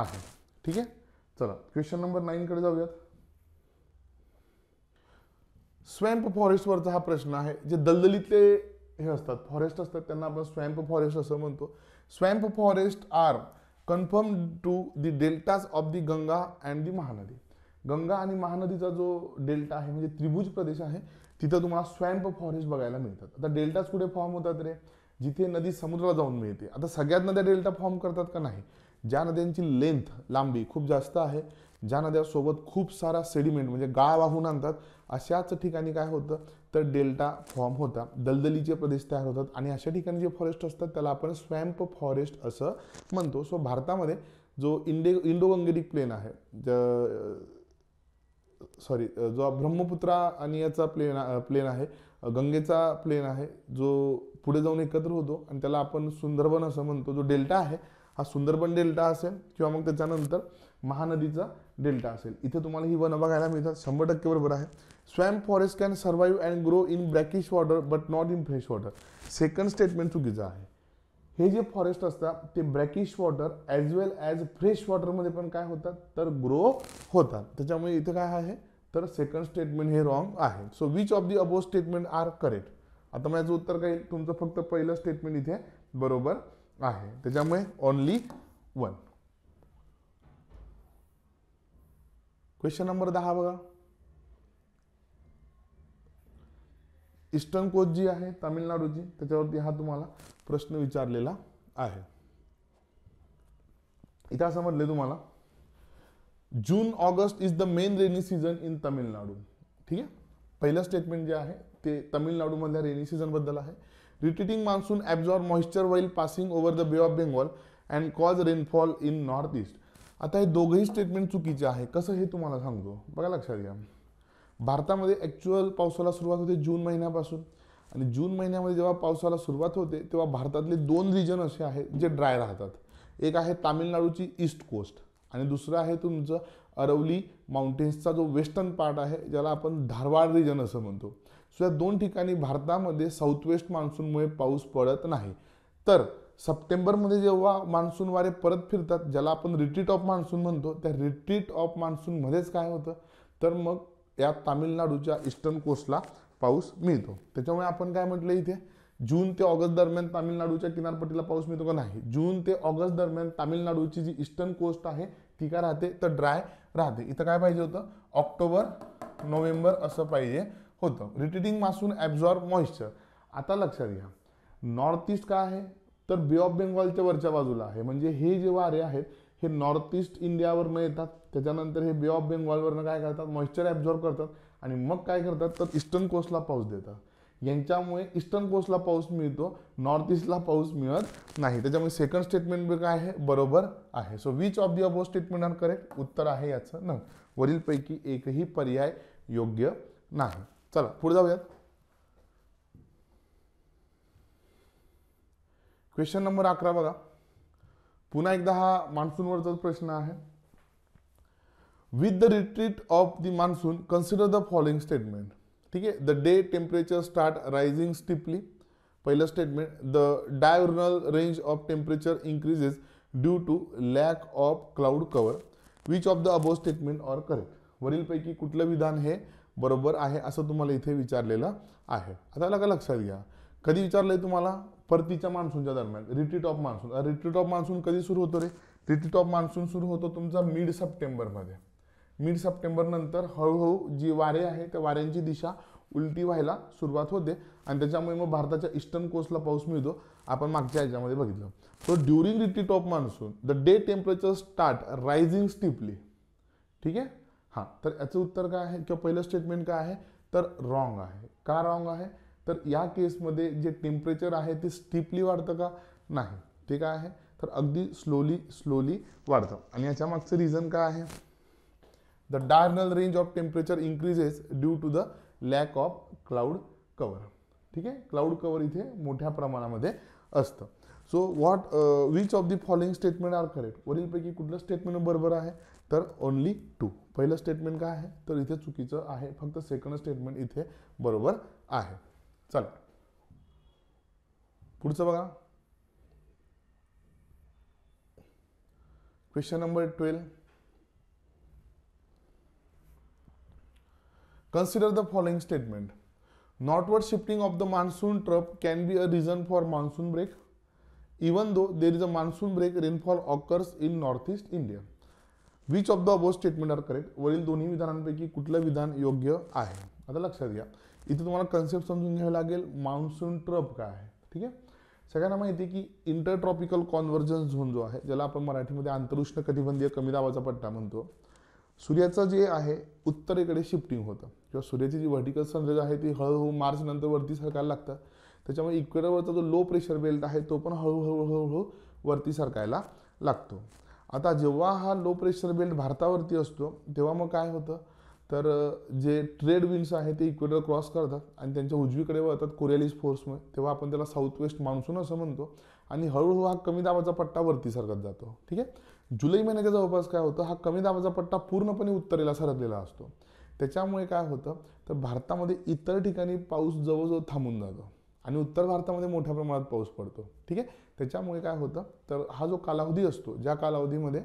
आहे ठीक आहे चला क्वेश्चन नंबर नाईनकडे जाऊयात स्वॅम्प फॉरेस्टवरचा हा प्रश्न आहे जे दलदलीतले हे असतात फॉरेस्ट असतात त्यांना आपण स्वॅम्प फॉरेस्ट असं म्हणतो swamp forest are confirm to the deltas of the Ganga and the Mahanadi Ganga आणि महानदीचा जो डेल्टा आहे म्हणजे त्रिभुज प्रदेश आहे तिथं तुम्हाला स्वॅम्प फॉरेस्ट बघायला मिळतात आता डेल्टाज कुठे फॉर्म होतात रे जिथे नदी समुद्राला जाऊन मिळते आता सगळ्यात नद्या डेल्टा फॉर्म करतात का नाही ज्या नद्यांची लेंथ लांबी खूप जास्त आहे ज्या नद्यासोबत खूप सारा सेडिमेंट म्हणजे गाळ वाहून आणतात अशाच ठिकाणी काय होतं तर डेल्टा फॉर्म होता दलदलीचे प्रदेश तयार होतात आणि अशा ठिकाणी जे फॉरेस्ट असतात त्याला आपण स्वॅम्प फॉरेस्ट असं म्हणतो सो भारतामध्ये जो इंडे इंडो गंगेटिक प्लेन आहे सॉरी जो ब्रह्मपुत्रा आणि याचा प्लेन प्लेन आहे गंगेचा प्लेन आहे जो पुढे जाऊन एकत्र होतो आणि त्याला आपण सुंदरबन असं म्हणतो जो डेल्टा आहे हा सुंदरबन डेल्टा असेल किंवा मग त्याच्यानंतर महानदीचा डेल्टा असेल इथे तुम्हाला ही वन बघायला मिळतात शंभर टक्के बरोबर आहे swamp forest can survive and grow in brackish water but not in fresh water second statement चुकीचं आहे हे जे फॉरेस्ट असतात ते brackish water as well as fresh वॉटरमध्ये पण काय होतात तर ग्रो होतात त्याच्यामुळे इथं काय आहे तर सेकंड स्टेटमेंट हे रॉंग आहे so which of the above statement are correct आता माझं उत्तर काय तुमचं फक्त पहिलं स्टेटमेंट इथे बरोबर आहे त्याच्यामुळे ओनली वन क्वेश्चन नंबर दहा बघा इस्टर्न कोच जी आहे तामिळनाडूची त्याच्यावरती हा तुम्हाला प्रश्न विचारलेला आहे इथं असं म्हटलंय तुम्हाला June August is the main rainy season in Tamil Nadu ठीक आहे पहिलं स्टेटमेंट जे आहे ते मधल्या रेनी बद्दल आहे retreating monsoon absorb moisture while passing over the bay of Bengal and cause rainfall in north east आता हे दोघंही स्टेटमेंट चुकीचे आहे कसं हे तुम्हाला सांगतो बघा लक्षात घ्या भारतामध्ये ॲक्च्युअल पावसाला सुरुवात होते जून महिन्यापासून आणि जून महिन्यामध्ये जेव्हा पावसाला सुरुवात होते तेव्हा भारतातले दोन रिजन असे आहेत जे ड्राय राहतात एक आहे तामिळनाडूची ईस्ट कोस्ट आणि दुसरं आहे तुमचं अरवली माउंटेन्सचा जो वेस्टर्न पार्ट आहे ज्याला आपण धारवाड रिजन असं म्हणतो सो या दोन ठिकाणी भारतामध्ये साऊथ वेस्ट मान्सूनमुळे पाऊस पडत नाही तर सप्टेंबरमध्ये जेव्हा मान्सून वारे परत फिरतात ज्याला आपण रिट्रीट ऑफ मान्सून म्हणतो त्या रिट्रीट ऑफ मान्सूनमध्येच काय होतं तर मग या तामिळनाडूच्या ईस्टर्न कोस्टला पाऊस मिळतो त्याच्यामुळे आपण काय म्हटलं इथे जून ते ऑगस्ट दरम्यान तामिळनाडूच्या किनारपट्टीला पाऊस मिळतो का नाही जून ते ऑगस्ट दरम्यान तामिळनाडूची जी ईस्टर्न कोस्ट आहे ती काय राहते तर ड्राय राहते इथं काय पाहिजे होतं ऑक्टोबर नोव्हेंबर असं पाहिजे होतं रिट्रीटिंग मान्सून ॲब्झॉर्ब मॉइश्चर आता लक्षात घ्या नॉर्थ ईस्ट काय आहे तर बे ऑफ बेंगॉलच्या वरच्या बाजूला आहे म्हणजे हे जे वारे आहेत हे नॉर्थ ईस्ट इंडियावरनं येतात त्याच्यानंतर हे बे ऑफ बेंगॉलवरनं काय करतात मॉइश्चर ॲब्झॉर्ब करतात आणि मग काय करतात तर ईस्टर्न कोस्टला पाऊस देतात यांच्यामुळे ईस्टर्न कोस्टला पाऊस मिळतो नॉर्थ ईस्टला पाऊस मिळत नाही त्याच्यामुळे सेकंड स्टेटमेंट काय आहे बरोबर आहे so which of the above statement are correct उत्तर आहे याचं न वरीलपैकी एकही पर्याय योग्य नाही चला पुढे जाऊयात क्वेश्चन नंबर अकरा बघा पुन्हा एकदा हा मान्सूनवरचा प्रश्न आहे with the retreat of the monsoon consider the following statement ठीक आहे the day temperature start rising steeply पहिलं statement the diurnal range of temperature increases due to lack of cloud cover which of the above statement are correct वरीलपैकी कुठलं विधान हे बरोबर आहे असं तुम्हाला इथे विचारलेलं आहे आता लगा लक्षात घ्या कधी विचारलं आहे तुम्हाला परतीच्या मान्सूनच्या दरम्यान retreat of monsoon retreat of monsoon कधी सुरू होतो रे रिट्रीट ऑफ मान्सून सुरू होतो तुमचा मिड सप्टेंबरमध्ये मिड सप्टेंबर नंतर हळूहळू जी वारे आहे त्या वाऱ्यांची दिशा उलटी व्हायला सुरुवात होते आणि त्याच्यामुळे मग भारताच्या ईस्टर्न कोस्टला पाऊस मिळतो आपण मागच्या याच्यामध्ये बघितलं so during retreat of monsoon the day temperature start rising steeply ठीक आहे हां तर याचं उत्तर काय आहे किंवा पहिलं स्टेटमेंट काय आहे तर रॉंग आहे का रॉंग आहे तर या केसमध्ये जे टेम्परेचर आहे ते स्टीपली वाढतं का नाही ते काय आहे तर अगदी स्लोली स्लोली वाढतं आणि याच्या मागचं रिझन काय आहे the diurnal range of temperature increases due to the lack of cloud cover ठीक आहे क्लाउड कवर इथे मोठ्या प्रमाणामध्ये असतं so what which of the following statement are correct वरीलपैकी कुठलं स्टेटमेंट बरोबर आहे तर ओनली टू पहिलं स्टेटमेंट काय आहे तर इथे चुकीचं आहे फक्त सेकंड स्टेटमेंट इथे बरोबर आहे चला पुढचं बघा question number twelve consider the following statement northward shifting of the monsoon trough can be a reason for monsoon break even though there is a monsoon break rainfall occurs in north east India which of the above statement are correct वरील दोन्ही विधानांपैकी कुठलं विधान योग्य आहे आता लक्षात घ्या इथे तुम्हाला कन्सेप्ट समजून घ्यावं लागेल मान्सून ट्रप काय आहे ठीक आहे सगळ्यांना माहिती आहे की इंटरट्रॉपिकल कॉन्व्हर्जन्स झोन जो आहे ज्याला आपण मराठीमध्ये आंतरुष्ण कटिबंधीय कमी दाबाचा पट्टा म्हणतो सूर्याचं जे आहे उत्तरेकडे शिफ्टिंग होतं किंवा सूर्याची जी व्हर्टिकल सनरेज आहे ती हळूहळू मार्च नंतर वरती सरकायला लागतं त्याच्यामुळे इक्वेटरवरचा जो लो प्रेशर बेल्ट आहे तो पण हळूहळू हळूहळू वरती सरकायला लागतो आता जेव्हा हा लो प्रेशर बेल्ट भारतावरती असतो तेव्हा मग काय होतं तर जे ट्रेड विंग्स आहे ते इक्वेटर क्रॉस करतात आणि त्यांच्या उजवीकडे वळतात कोरियालीज फोर्समुळे तेव्हा आपण त्याला साऊथ वेस्ट मान्सून असं म्हणतो आणि हळूहळू हा कमी दाबाचा पट्टा वरती सरकत जातो ठीक आहे जुलै महिन्याच्या जवळपास काय होतं हा कमी दाबाचा पट्टा पूर्णपणे उत्तरेला सरकलेला असतो त्याच्यामुळे काय होतं तर भारतामध्ये इतर ठिकाणी पाऊस जवळजवळ थांबून जातो आणि उत्तर भारतामध्ये मोठ्या प्रमाणात पाऊस पडतो ठीक आहे त्याच्यामुळे काय होतं तर हा जो कालावधी असतो ज्या कालावधीमध्ये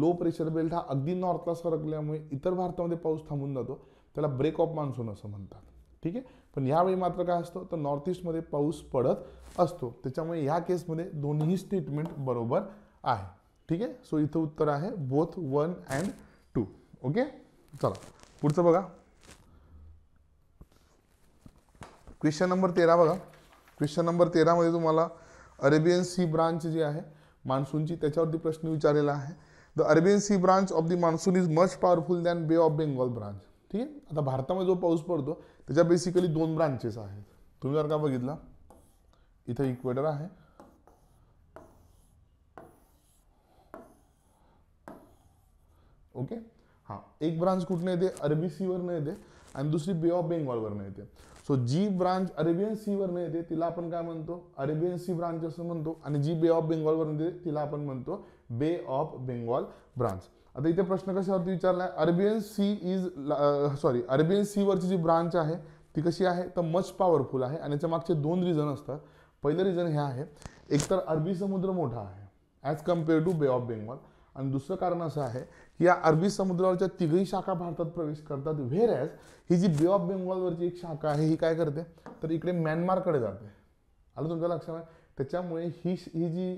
लो प्रेशर बेल्ट हा अगदी नॉर्थला सरकल्यामुळे इतर भारतामध्ये पाऊस थांबून जातो त्याला ब्रेक ऑफ मान्सून असं म्हणतात ठीक आहे पण यावेळी मात्र काय असतो तर नॉर्थ ईस्टमध्ये पाऊस पडत असतो त्याच्यामुळे या केसमध्ये दोन्ही स्टेटमेंट बरोबर आहे ठीक आहे सो इथं उत्तर आहे both one and two okay चला पुढचं बघा क्वेश्चन नंबर तेरा बघा क्वेश्चन नंबर तेरामध्ये तुम्हाला अरेबियन सी ब्रांच जी आहे मान्सूनची त्याच्यावरती प्रश्न विचारलेला आहे the Arabian Sea branch of the monsoon is much powerful than Bay of Bengal branch ठीक आहे आता भारतामध्ये जो पाऊस पडतो त्याच्या बेसिकली दोन ब्रांचेस आहेत तुम्ही जर का बघितला इथं इक्वेटर आहे ओके हा एक ब्रांच कुठनं येते अरबी सीवरनं येते आणि दुसरी बे ऑफ बेंगॉलवरनं येते सो जी ब्रांच अरेबियन सीवरनं येते तिला आपण काय म्हणतो अरेबियन सी ब्रांच असं म्हणतो आणि जी बे ऑफ बेंगॉलवरनं येते तिला आपण म्हणतो बे ऑफ बेंगॉल ब्रांच आता इथे प्रश्न कशावरती विचारला आहे Arabian Sea is sorry Arabian सीवरची जी ब्रांच आहे ती कशी आहे तर मच पॉवरफुल आहे आणि याच्या मागचे दोन रिझन असतात पहिलं रिझन हे आहे एकतर अरबी समुद्र मोठा आहे as compare to Bay of Bengal आणि दुसरं कारण असं आहे की या अरबी समुद्रावरच्या तिघही शाखा भारतात प्रवेश करतात व्हेर ॲज ही जी बे ऑफ बेंगॉलवरची एक शाखा आहे ही काय करते तर इकडे म्यानमारकडे जाते आलं तुमच्या लक्षात त्याच्यामुळे ही ही जी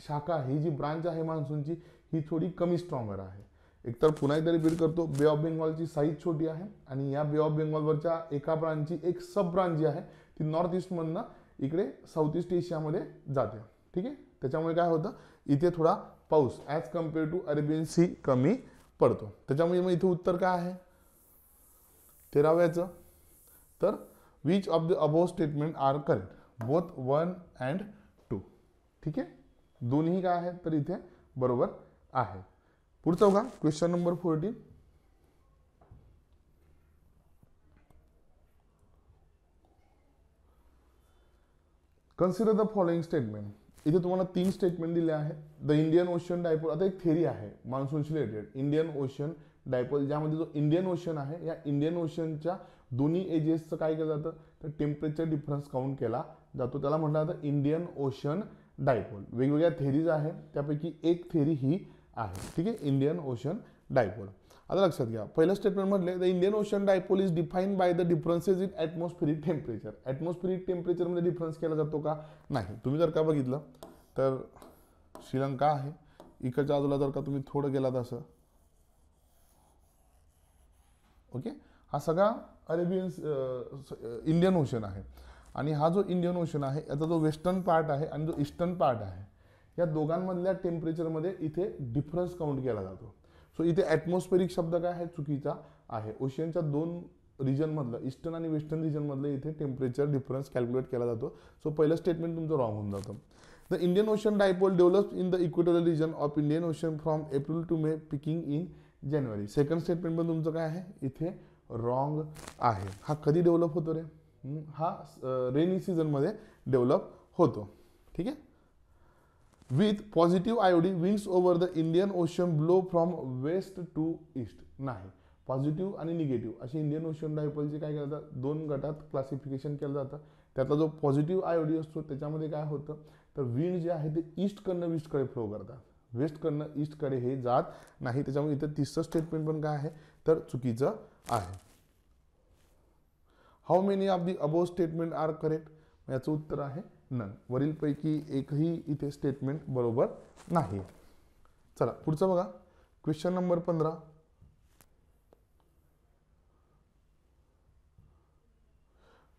शाखा ही जी ब्रांच आहे मान्सूनची ही थोडी कमी स्ट्रॉंगर आहे एकतर पुन्हा एकदा रिपीट करतो बे ऑफ बेंगॉलची साईज छोटी आहे आणि या बे ऑफ बेंगॉलवरच्या एका ब्रांचची एक सब ब्रांच जी आहे ती नॉर्थ ईस्टमधनं इकडे साऊथ ईस्ट एशियामध्ये जाते ठीक आहे त्याच्यामुळे काय होतं इथे थोडा पाऊस as compare to Arabian Sea कमी पडतो त्याच्यामुळे मग इथे उत्तर काय आहे तेराव्याचं तर which of the above statement are correct both one and two ठीक आहे दोन्ही काय आहेत तर इथे बरोबर आहे पुढचं बघा question number fourteen consider the following statement इथे तुम्हाला तीन स्टेटमेंट दिले आहेत द इंडियन ओशन डायपोल आता एक थेरी आहे monsoon related Indian Ocean dipole ज्यामध्ये जो इंडियन ओशन आहे या इंडियन ओशनच्या दोन्ही एजेसचं काय केलं जातं तर टेम्परेचर डिफरन्स काउंट केला जातो त्याला म्हटलं जातं इंडियन ओशन डायपोल वेगवेगळ्या थेरीज आहेत त्यापैकी एक थेरी ही आहे ठीक आहे इंडियन ओशन डायपोल आता लक्षात घ्या पहिलं स्टेटमेंट म्हटले the Indian Ocean dipole is define by the differences in atmospheric temperature atmospheric टेम्परेचरमध्ये डिफरन्स केला जातो का नाही तुम्ही जर का बघितलं तर श्रीलंका आहे इकडच्या बाजूला जर का तुम्ही थोडं गेलात असं ओके हा सगळा अरेबियन इंडियन ओशन आहे आणि हा जो इंडियन ओशन आहे याचा जो वेस्टर्न पार्ट आहे आणि जो ईस्टर्न पार्ट आहे या दोघांमधल्या टेम्परेचरमध्ये इथे डिफरन्स काउंट केला जातो सो इथे ॲटमॉस्फेरिक शब्द काय आहे चुकीचा आहे ओशियनच्या दोन रिजनमधलं ईस्टर्न आणि वेस्टर्न रिजनमधलं इथे टेम्परेचर डिफरन्स कॅल्क्युलेट केला जातो सो पहिलं स्टेटमेंट तुमचं रॉंग होऊन जातं the Indian Ocean dipole develop in the equatorial region of Indian Ocean from April to May picking in January second statement पण तुमचं काय आहे इथे रॉंग आहे हा कधी डेव्हलप होतो रे हा रेनी सीझनमध्ये डेव्हलप होतो ठीक आहे with positive IOD winds over the Indian Ocean blow from west to east नाही पॉझिटिव्ह आणि निगेटिव्ह असे इंडियन ओशन डायपलचे काय केलं दोन गटात क्लासिफिकेशन केलं जातं त्यातला जो पॉझिटिव्ह आयोडी असतो त्याच्यामध्ये काय होतं तर विंड जे आहे ते ईस्टकडनं विस्टकडे फ्लो करतात वेस्टकडनं ईस्टकडे हे जात नाही त्याच्यामुळे इथं तिसरं स्टेटमेंट पण काय आहे तर चुकीचं आहे how many of the above statement are correct याचं उत्तर आहे नन वरीलपैकी एकही इथे स्टेटमेंट बरोबर नाही चला पुढचं बघा क्वेश्चन नंबर पंधरा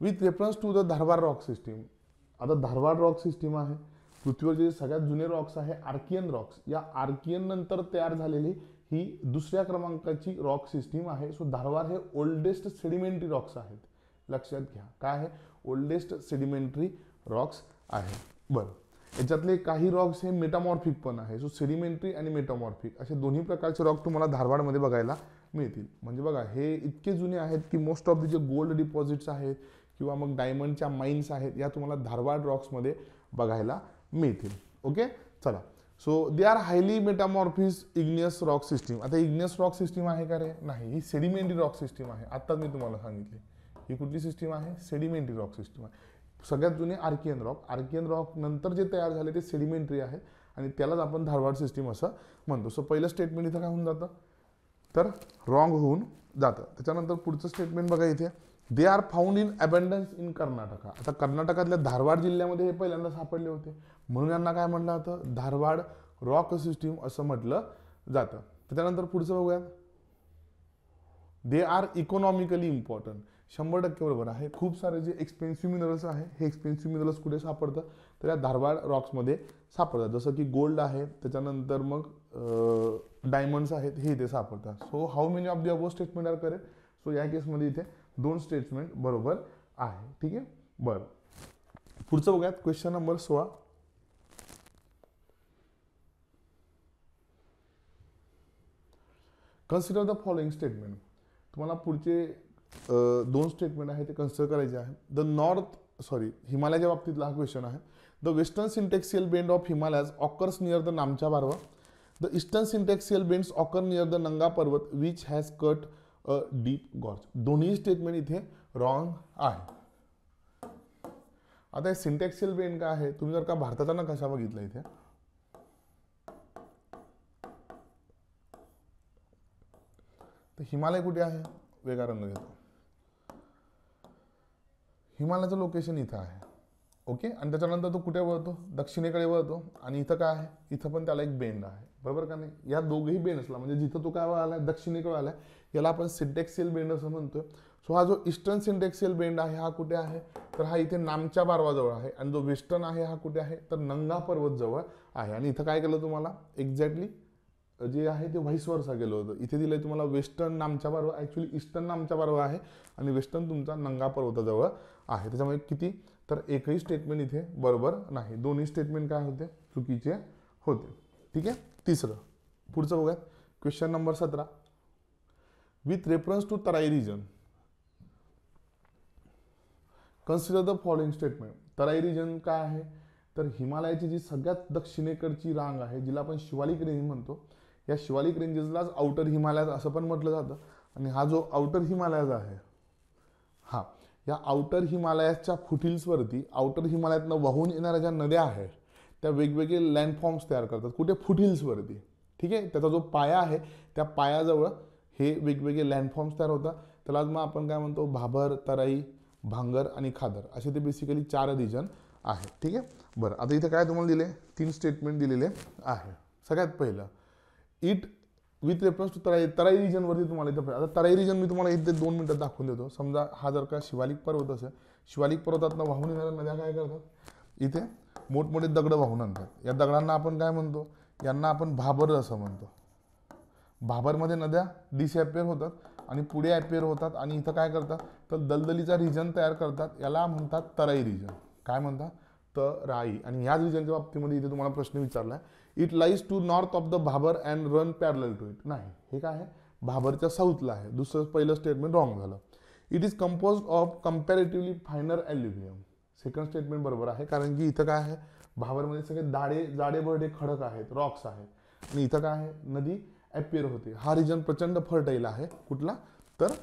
with reference to the Dharwad rock system आता धारवाड रॉक सिस्टीम आहे पृथ्वीवरचे जे सगळ्यात जुने रॉक्स आहे आर्कियन रॉक्स या आर्कियन नंतर तयार झालेली ही दुसऱ्या क्रमांकाची रॉक सिस्टीम आहे सो धारवाड हे ओल्डेस्ट सेडिमेंटरी रॉक्स आहेत लक्षात घ्या काय आहे ओल्डेस्ट सेडिमेंटरी रॉक्स आहे बरं याच्यातले काही रॉक्स हे मेटामॉर्फिक पण आहे सो सेडिमेंटरी आणि मेटामॉर्फिक असे दोन्ही प्रकारचे रॉक तुम्हाला धारवाडमध्ये बघायला मिळतील म्हणजे बघा हे इतके जुने आहेत की मोस्ट ऑफ द जे गोल्ड डिपॉझिट्स आहेत किंवा मग डायमंडच्या माइन्स आहेत या तुम्हाला धारवाड रॉक्समध्ये बघायला मिळतील ओके चला so they are highly metamorphic igneous rock system आता इग्नियस रॉक सिस्टीम आहे का रे नाही ही सेडिमेंटरी रॉक सिस्टीम आहे आत्ताच मी तुम्हाला सांगितले ही कुठली सिस्टीम आहे सेडिमेंटरी रॉक सिस्टीम आहे सगळ्यात जुने आर्कियन रॉक आर्कियन रॉक नंतर जे तयार झाले ते सेडिमेंटरी आहे आणि त्यालाच आपण धारवाड सिस्टीम असं म्हणतो सो पहिलं स्टेटमेंट इथं काय होऊन जातं तर रॉंग होऊन जातं त्याच्यानंतर पुढचं स्टेटमेंट बघा इथे they are found in abundance in Karnataka आता कर्नाटकातल्या धारवाड जिल्ह्यामध्ये हे पहिल्यांदा सापडले होते म्हणून यांना काय म्हटलं जातं धारवाड रॉक सिस्टीम असं म्हटलं जातं त्याच्यानंतर पुढचं बघूयात दे आर इकॉनॉमिकली इम्पॉर्टंट शंभर टक्के बरोबर आहे खूप सारे जे एक्सपेन्सिव्ह मिनरल्स आहे हे एक्सपेन्सिव्ह मिनरल्स कुठे सापडतात तर या धारवाड रॉक्समध्ये सापडतात जसं की गोल्ड आहे त्याच्यानंतर मग डायमंड्स आहेत हे इथे सापडतात so how many of the above statement are correct so या केसमध्ये इथे दोन स्टेटमेंट बरोबर आहे ठीक आहे बरं पुढचं बघूयात क्वेश्चन नंबर सोळा कन्सिडर द फॉलोइंग स्टेटमेंट तुम्हाला पुढचे दोन स्टेटमेंट आहे ते कन्सिडर करायचे आहे द नॉर्थ सॉरी हिमालयाच्या बाबतीतला हा क्वेश्चन आहे the western syntaxial bend of Himalayas occurs near the Namcha Barwa the eastern syntaxial bends occur near the Nanga Parbat which has cut a deep gorge दोन्ही स्टेटमेंट इथे रॉंग आहे आता हे सिंटेक्सियल बेंड काय आहे तुम्ही जर का भारताचा नकाशा बघितला इथे तर हिमालय कुठे आहे रंग घेतो हिमालयाचं लोकेशन इथं आहे ओके आणि त्याच्यानंतर तो कुठे वळतो दक्षिणेकडे वळतो आणि इथं काय आहे इथं पण त्याला एक बेंड आहे बरोबर का नाही या दोघेही असला म्हणजे जिथं तो काय वळला आहे दक्षिणेकडे आला आहे याला आपण सिंडेक्सियल बेंड असं म्हणतो सो हा जो इस्टर्न सिंटेक्सियल बेंड आहे हा कुठे आहे तर हा इथे नामच्या बारवाजवळ आहे आणि जो वेस्टर्न आहे हा कुठे आहे तर नंगा पर्वतजवळ आहे आणि इथं काय केलं तुम्हाला एक्झॅक्टली जे आहे ते सा गेलो होतं इथे दिलं तुम्हाला वेस्टर्न नामच्या पर्व ॲक्च्युली ईस्टर्न नामच्या पर्व आहे आणि वेस्टर्न तुमचा नंगा पर्वताजवळ आहे त्याच्यामुळे किती तर एकही स्टेटमेंट इथे बरोबर नाही दोन्ही स्टेटमेंट काय होते चुकीचे होते ठीक आहे तिसरं पुढचं बघूयात क्वेश्चन नंबर सतरा with reference to Terai region consider the following statement Terai region काय आहे तर हिमालयाची जी सगळ्यात दक्षिणेकडची रांग आहे जिला आपण शिवालिक रेंज म्हणतो या शिवालिक रेंजेसलाच आउटर हिमालयाज असं पण म्हटलं जातं आणि हा जो आउटर हिमालयाज आहे हा या आउटर हिमालयाच्या फुटिल्सवरती आउटर हिमालयातनं वाहून येणाऱ्या ज्या नद्या आहेत त्या वेगवेगळे लँडफॉर्म्स तयार करतात कुठे फुटिल्सवरती ठीक आहे त्याचा जो पाया आहे त्या पायाजवळ हे वेगवेगळे लँडफॉर्म्स तयार होतात त्याला मग आपण काय म्हणतो भाभर तराई भांगर आणि खादर असे ते बेसिकली चार रिजन आहेत ठीक आहे बरं आता इथं काय तुम्हाला दिले तीन स्टेटमेंट दिलेले आहे सगळ्यात पहिलं it with reference to Terai Terai रिजनवरती तुम्हाला इथं आता तराई रिजन मी तुम्हाला इथे दोन मिनटात दाखवून देतो समजा हा जर का शिवालिक पर्वत असेल शिवालिक पर्वतात वाहून येणाऱ्या नद्या काय करतात इथे मोठमोठे दगड वाहून आणतात या दगडांना आपण काय म्हणतो यांना आपण भाबर असं म्हणतो भाबरमध्ये नद्या डिसॲपियर होतात आणि पुढे ॲपियर होतात आणि इथं काय करतात तर दलदलीचा रिजन तयार करतात याला म्हणतात तराई रिजन काय म्हणतात तराई आणि ह्याच रिजनच्या बाबतीमध्ये इथे तुम्हाला प्रश्न विचारला आहे it lies to north of the Bhabar and run parallel to it नाही हे काय आहे भाबरच्या साऊथला आहे दुसरं पहिलं स्टेटमेंट रॉंग झालं it is compose of comparatively finer aluminium second statement बरोबर आहे कारण की इथं काय आहे भाबरमध्ये सगळे दाडे जाडे बरडे खडक आहेत रॉक्स आहेत आणि इथं काय आहे नदी ॲपियर होते हा रिजन प्रचंड फर्टाईल आहे कुठला तर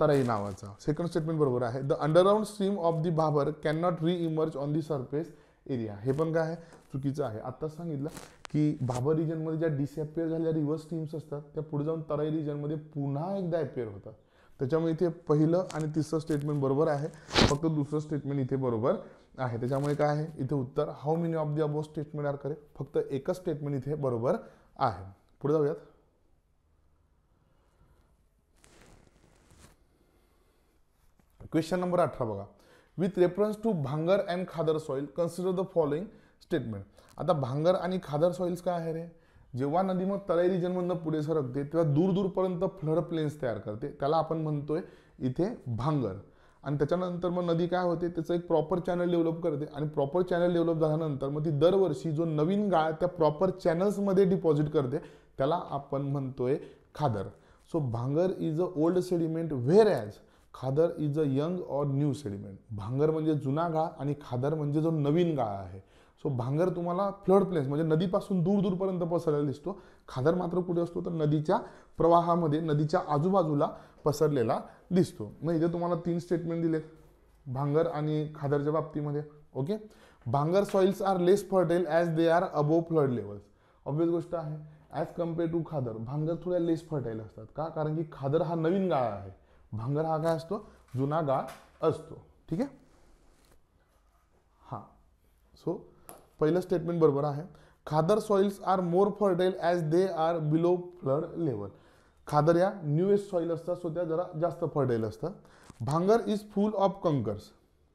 तराई नावाचा सेकंड स्टेटमेंट बरोबर आहे the underground stream of the Bhabar can not re emerge on the surface area हे पण काय आहे चुकीचं आहे आत्ताच सांगितलं की बाबर रिजनमध्ये ज्या डिसअपिअर झालेल्या रिव्हर्स टीम्स असतात त्या पुढे जाऊन तराई रिजनमध्ये पुन्हा एकदा अपिअर होतात त्याच्यामुळे इथे पहिलं आणि तिसरं स्टेटमेंट बरोबर आहे फक्त दुसरं स्टेटमेंट इथे बरोबर आहे त्याच्यामुळे काय आहे इथे उत्तर how many of the above statement are correct फक्त एकच स्टेटमेंट इथे बरोबर आहे पुढे जाऊयात क्वेश्चन नंबर अठरा बघा with reference to bhangar and khadar soil consider the following statement आता भांगर आणि खादर सॉईल्स काय आहे रे जेव्हा नदी मग तलाई रिजनमधनं पुढे सरकते तेव्हा दूर दूरपर्यंत फ्लड प्लेन्स तयार करते त्याला आपण म्हणतोय इथे भांगर आणि त्याच्यानंतर मग नदी काय होते त्याचं एक प्रॉपर चॅनल डेव्हलप करते आणि प्रॉपर चॅनल डेव्हलप झाल्यानंतर मग ती दरवर्षी जो नवीन गाळ त्या प्रॉपर चॅनल्समध्ये डिपॉझिट करते त्याला आपण म्हणतोय khadar so bhangar is a old sediment whereas khadar is a young or new sediment bhangar म्हणजे जुना गाळ आणि खादर म्हणजे जो नवीन गाळ आहे सो भांगर तुम्हाला फ्लड प्लेन्स म्हणजे नदीपासून दूर दूरपर्यंत पसरलेला दिसतो खादर मात्र कुठे असतो तर नदीच्या प्रवाहामध्ये नदीच्या आजूबाजूला पसरलेला दिसतो मग इथे तुम्हाला तीन स्टेटमेंट दिलेत भांगर आणि खादरच्या बाबतीमध्ये okay bhangar soils are less fertile as they are above flood levels obvious गोष्ट आहे ॲज कम्पेअर टू खादर भांगर थोड्या लेस फर्टाईल असतात का कारण की खादर हा नवीन गाळा आहे भांगर हा काय असतो जुना गाळ असतो ठीक आहे हां सो पहिलं स्टेटमेंट बरोबर आहे khadar soils are more fertile as they are below flood level khadar या न्यूएस्ट सॉइल असतात सो त्या जरा जास्त फर्टाईल असतात भांगर इज फुल ऑफ कंकर्स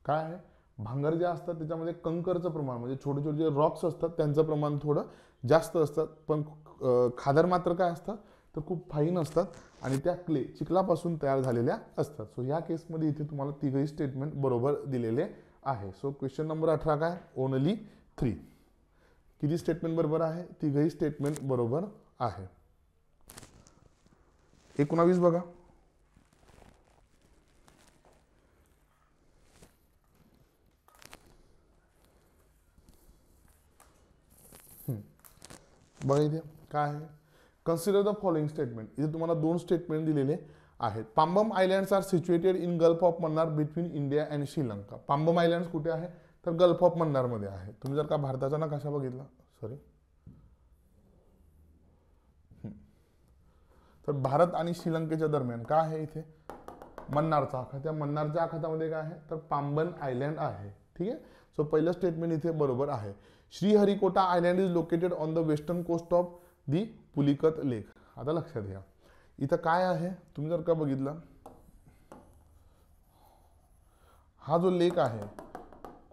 काय आहे भांगर जे असतात त्याच्यामध्ये कंकरचं प्रमाण म्हणजे छोटे छोटे जे रॉक्स असतात त्यांचं प्रमाण थोडं जास्त असतात पण खादर मात्र काय असतात तर खूप फाईन असतात आणि त्या क्ले चिखलापासून तयार झालेल्या असतात सो या केसमध्ये इथे तुम्हाला तिघही स्टेटमेंट बरोबर दिलेले आहे सो क्वेश्चन नंबर अठरा काय ओनली थ्री किती स्टेटमेंट बरोबर आहे तिघही स्टेटमेंट बरोबर आहे एकोणावीस बघा बघा इथे काय आहे कन्सिडर द फॉलोइंग स्टेटमेंट इथे तुम्हाला दोन स्टेटमेंट दिलेले आहेत Pamban islands are situated in Gulf of Mannar between India and Sri Lanka Pamban islands कुठे आहे तर गल्फ ऑफ मन्नारमध्ये आहे तुम्ही जर का भारताचा ना कशा बघितला सॉरी तर भारत आणि श्रीलंकेच्या दरम्यान काय आहे इथे मन्नारचा आखात त्या मन्नारच्या आखातामध्ये काय आहे तर पांबन आयलँड आहे ठीक आहे सो पहिलं स्टेटमेंट इथे बरोबर आहे Sriharikota island is located on the western coast of the Pulicat lake आता लक्षात घ्या इथं काय आहे तुम्ही जर का बघितलं हा जो लेख आहे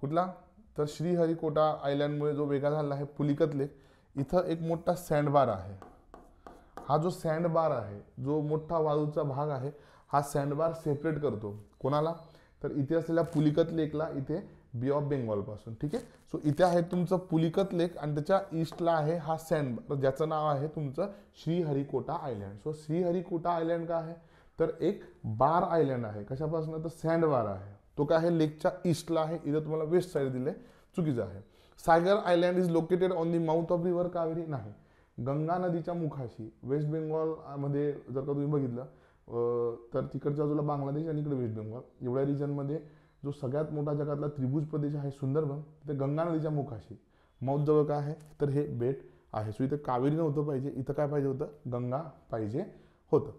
कुठला तर श्रीहरिकोटा आयलँडमुळे जो वेगळा झाला आहे पुलिकत लेक इथं एक मोठा सँडबार आहे हा जो सँडबार आहे जो मोठा वाळूचा भाग आहे हा सँडबार सेपरेट करतो कोणाला तर इथे असलेल्या पुलिकत लेकला इथे बी ऑफ बेंगॉलपासून ठीक आहे सो इथे आहे तुमचं पुलिकत लेक आणि त्याच्या ईस्टला आहे हा सँड ज्याचं नाव आहे तुमचं Sriharikota island so Sriharikota island का आहे तर एक बार आयलँड आहे कशापासून तर सँड बार आहे तो काय आहे लेकच्या ईस्टला आहे इथं तुम्हाला वेस्ट साईड दिले चुकीचं आहे Sagar island is located on the mouth of river Kaveri नाही गंगा नदीच्या मुखाशी वेस्ट बेंगॉलमध्ये जर का तुम्ही बघितलं तर तिकडच्या बाजूला बांगलादेश आणि इकडे वेस्ट बेंगॉल एवढ्या रिजनमध्ये जो सगळ्यात मोठा जगातला त्रिभुज प्रदेश आहे सुंदरबन तिथे गंगा नदीच्या मुखाशी मौत जवळ काय आहे तर हे बेट आहे सो इथे कावेरी नव्हतं पाहिजे इथं काय पाहिजे होतं गंगा पाहिजे होतं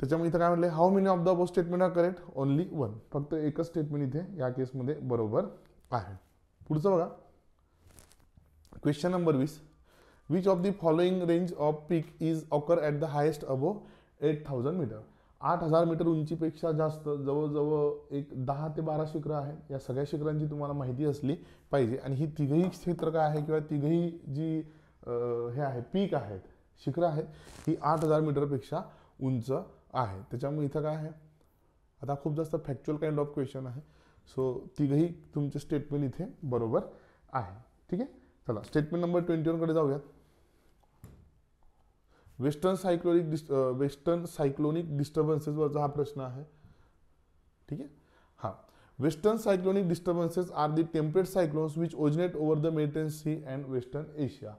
त्याच्यामुळे इथं काय म्हटलं how many of the above statement are correct only one फक्त एकच स्टेटमेंट इथे या केसमध्ये बरोबर आहे पुढचं बघा क्वेश्चन नंबर वीस which of the following range of peak is occur at the highest above eight thousand metre आठ हजार मीटर उंचीपेक्षा जास्त जवळजवळ एक दहा ते बारा शिखरं आहेत या सगळ्या शिखरांची तुम्हाला माहिती असली पाहिजे आणि ही तिघही क्षेत्र काय आहे किंवा तिघही जी हे आहे पीक आहेत शिखरं आहेत ही आठ हजार मीटरपेक्षा उंच आहे त्याच्यामुळे इथं काय आहे आता खूप जास्त फॅक्च्युअल काइंड ऑफ क्वेश्चन आहे सो तिघही तुमचे स्टेटमेंट इथे बरोबर आहे ठीक आहे चला स्टेटमेंट नंबर ट्वेंटी वनकडे जाऊयात वेस्टर्न सायक्लोनिक डिस्ट वेस्टर्न सायक्लोनिक डिस्टर्बन्सेसवरचा हा प्रश्न आहे ठीक आहे हां western cyclonic disturbances are the temperate cyclones which originate over the Mediterranean Sea and western Asia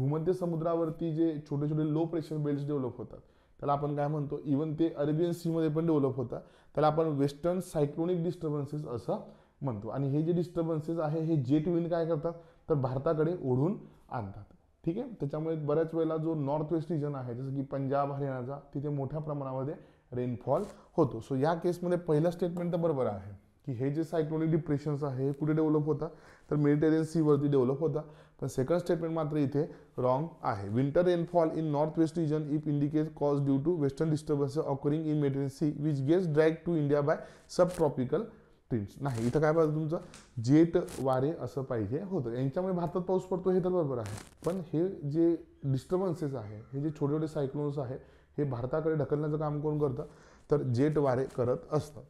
भूमध्य समुद्रावरती जे छोटे छोटे लो प्रेशर बेल्ट्स डेव्हलप होतात त्याला आपण काय म्हणतो इवन ते अरेबियन सीमध्ये पण डेव्हलप होतात त्याला आपण वेस्टर्न सायक्लोनिक डिस्टर्बन्सेस असं म्हणतो आणि हे जे डिस्टर्बन्सेस आहे हे जेट विंड काय करतात तर भारताकडे ओढून आणतात ठीक आहे त्याच्यामुळे बऱ्याच वेळेला जो नॉर्थ वेस्ट रिजन आहे जसं की पंजाब हरियाणाचा तिथे मोठ्या प्रमाणामध्ये रेनफॉल होतो सो या केसमध्ये पहिलं स्टेटमेंट तर बरोबर आहे की हे जे सायक्लोनिक डिप्रेशन्स आहे हे कुठे डेव्हलप होता तर मेडिटेरियन सीवरती डेव्हलप होता पण सेकंड स्टेटमेंट मात्र इथे रॉंग आहे winter rainfall in north west region if indicate cause due to western disturbance occurring in Mediterranean Sea which gets drag to India by subtropical streams नाही इथं काय पाहिजे तुमचं जेट वारे असं पाहिजे होतं यांच्यामुळे भारतात पाऊस पडतो हे तर बरोबर आहे पण हे जे डिस्टर्बन्सेस आहे हे जे छोटे छोटे सायक्लोन्स आहे हे भारताकडे ढकलण्याचं काम कोण करतं तर जेट वारे करत असतं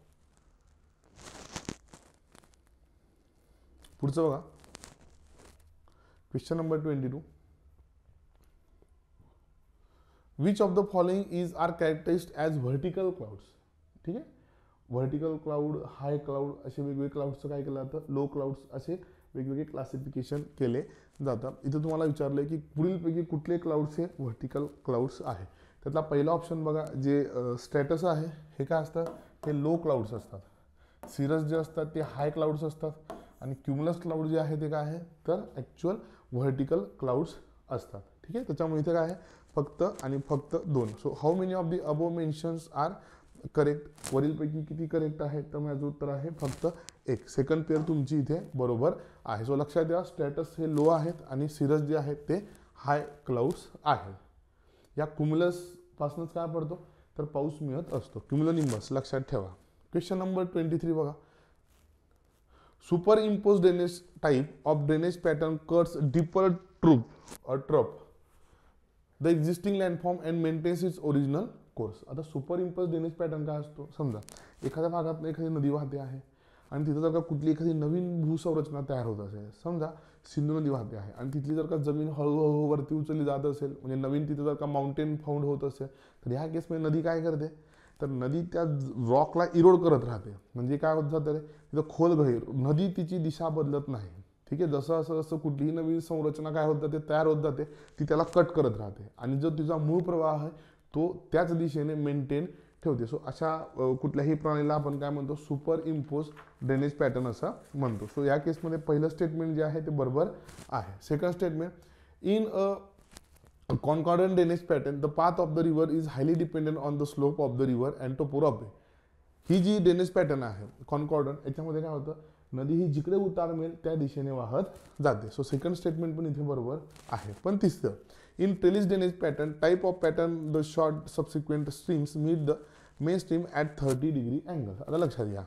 पुढचं बघा question number twenty two which of the following is are characteristic as vertical clouds ठीक आहे व्हर्टिकल क्लाऊड हाय क्लाऊड असे वेगवेगळे क्लाउड्सचं काय केलं जातं लो क्लाउड्स असे वेगवेगळे क्लासिफिकेशन केले जातात इथं तुम्हाला विचारलं आहे की पुढीलपैकी कुठले क्लाउड्स हे व्हर्टिकल क्लाउड्स आहे त्यातला पहिला ऑप्शन बघा जे स्टेटस आहे हे काय असतं हे लो क्लाउड्स असतात सिरस जे असतात ते हाय क्लाउड्स असतात आणि क्युमलस क्लाउड जे आहे ते काय आहे तर ॲक्च्युअल व्हर्टिकल क्लाउड्स असतात ठीक आहे त्याच्यामुळे इथे काय आहे फक्त आणि फक्त दोन so how many of the above mentions are correct वरीलपैकी किती करेक्ट आहे तर माझं उत्तर आहे फक्त एक सेकंड पेअर तुमची इथे बरोबर आहे सो लक्षात द्या स्टॅटस हे लो आहेत आणि सिरस जे आहेत ते हाय क्लाउड्स आहेत या कुमलसपासूनच काय पडतो तर पाऊस मिळत असतो क्युमुलनिंबस लक्षात ठेवा क्वेश्चन नंबर ट्वेंटी थ्री बघा super impose drainage type of drainage pattern cuts deeper through a trough the existing landform and maintains its original course आता सुपर इम्पोज ड्रेनेज पॅटर्न काय असतो समजा एखाद्या भागात एखादी नदी वाहते आहे आणि तिथं जर का कुठली एखादी नवीन भूसंरचना तयार होत असेल समजा सिंधू नदी वाहते आहे आणि तिथली जर का जमीन हळूहळू वरती उचलली जात असेल म्हणजे नवीन तिथं जर का माउंटेन फाउंड होत असेल तर ह्या केसमध्ये नदी काय करते तर नदी त्या रॉकला इरोड करत राहते म्हणजे काय होत जातं रे तिथं खोल गहीर नदी तिची दिशा बदलत नाही ठीक आहे जसं असं जसं कुठलीही नवीन संरचना काय होत जाते तयार होत जाते ती त्याला कट करत राहते आणि जो तिचा मूळ प्रवाह आहे तो त्याच दिशेने मेंटेन ठेवते सो अशा कुठल्याही प्रणालीला आपण काय म्हणतो सुपर इम्पोज ड्रेनेज पॅटर्न असं म्हणतो सो या केसमध्ये पहिलं स्टेटमेंट जे आहे ते बरोबर आहे second statement in a concordant drainage pattern the path of the river is highly dependent on the slope of the river and topography of ही जी ड्रेनेज पॅटर्न आहे कॉनकॉर्डन याच्यामध्ये काय होतं नदी ही जिकडे उतार मिळेल त्या दिशेने वाहत जाते सो सेकंड स्टेटमेंट पण इथे बरोबर आहे पण तिसरं In Trellis-Dennis pattern, type of pattern, the short subsequent streams meet the main stream at thirty degree angle आता लक्षात घ्या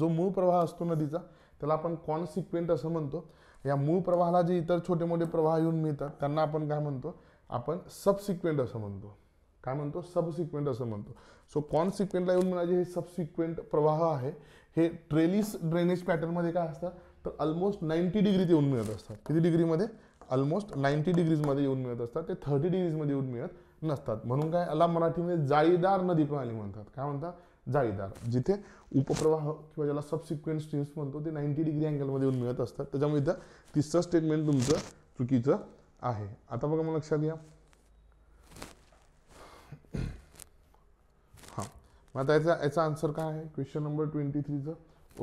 जो मूळ प्रवाह असतो नदीचा त्याला आपण कॉन्सिक्वेंट असं म्हणतो या मूळ प्रवाहाला जे इतर छोटे मोठे प्रवाह येऊन मिळतात त्यांना आपण काय म्हणतो आपण सबसिक्वेंट असं म्हणतो काय म्हणतो सबसिक्वेंट असं म्हणतो सो कॉन्सिक्वेंटला येऊन म्हणजे हे सबसिक्वेंट प्रवाह आहे हे ट्रेलिस ड्रेनेज पॅटर्नमध्ये काय असतात तर ऑलमोस्ट नाईन्टी डिग्रीत येऊन मिळत असतात किती डिग्रीमध्ये ऑलमोस्ट नाईन्टी डिग्रीजमध्ये येऊन मिळत असतात ते थर्टी डिग्रीजमध्ये येऊन मिळत नसतात म्हणून काय याला मराठीमध्ये जाळीदार नदी प्रणाली म्हणतात काय म्हणतात जाळीदार जिथे उपप्रवाह किंवा ज्याला सबसिक्वेन्स स्ट्रीम्स म्हणतो ते नाईन्टी डिग्री अँगलमध्ये येऊन मिळत असतात त्याच्यामुळे इथं तिसरं स्टेटमेंट तुमचं चुकीचं आहे आता बघा मग लक्षात घ्या हां मग आता याचा याचा आन्सर काय आहे क्वेश्चन नंबर ट्वेंटी थ्रीचं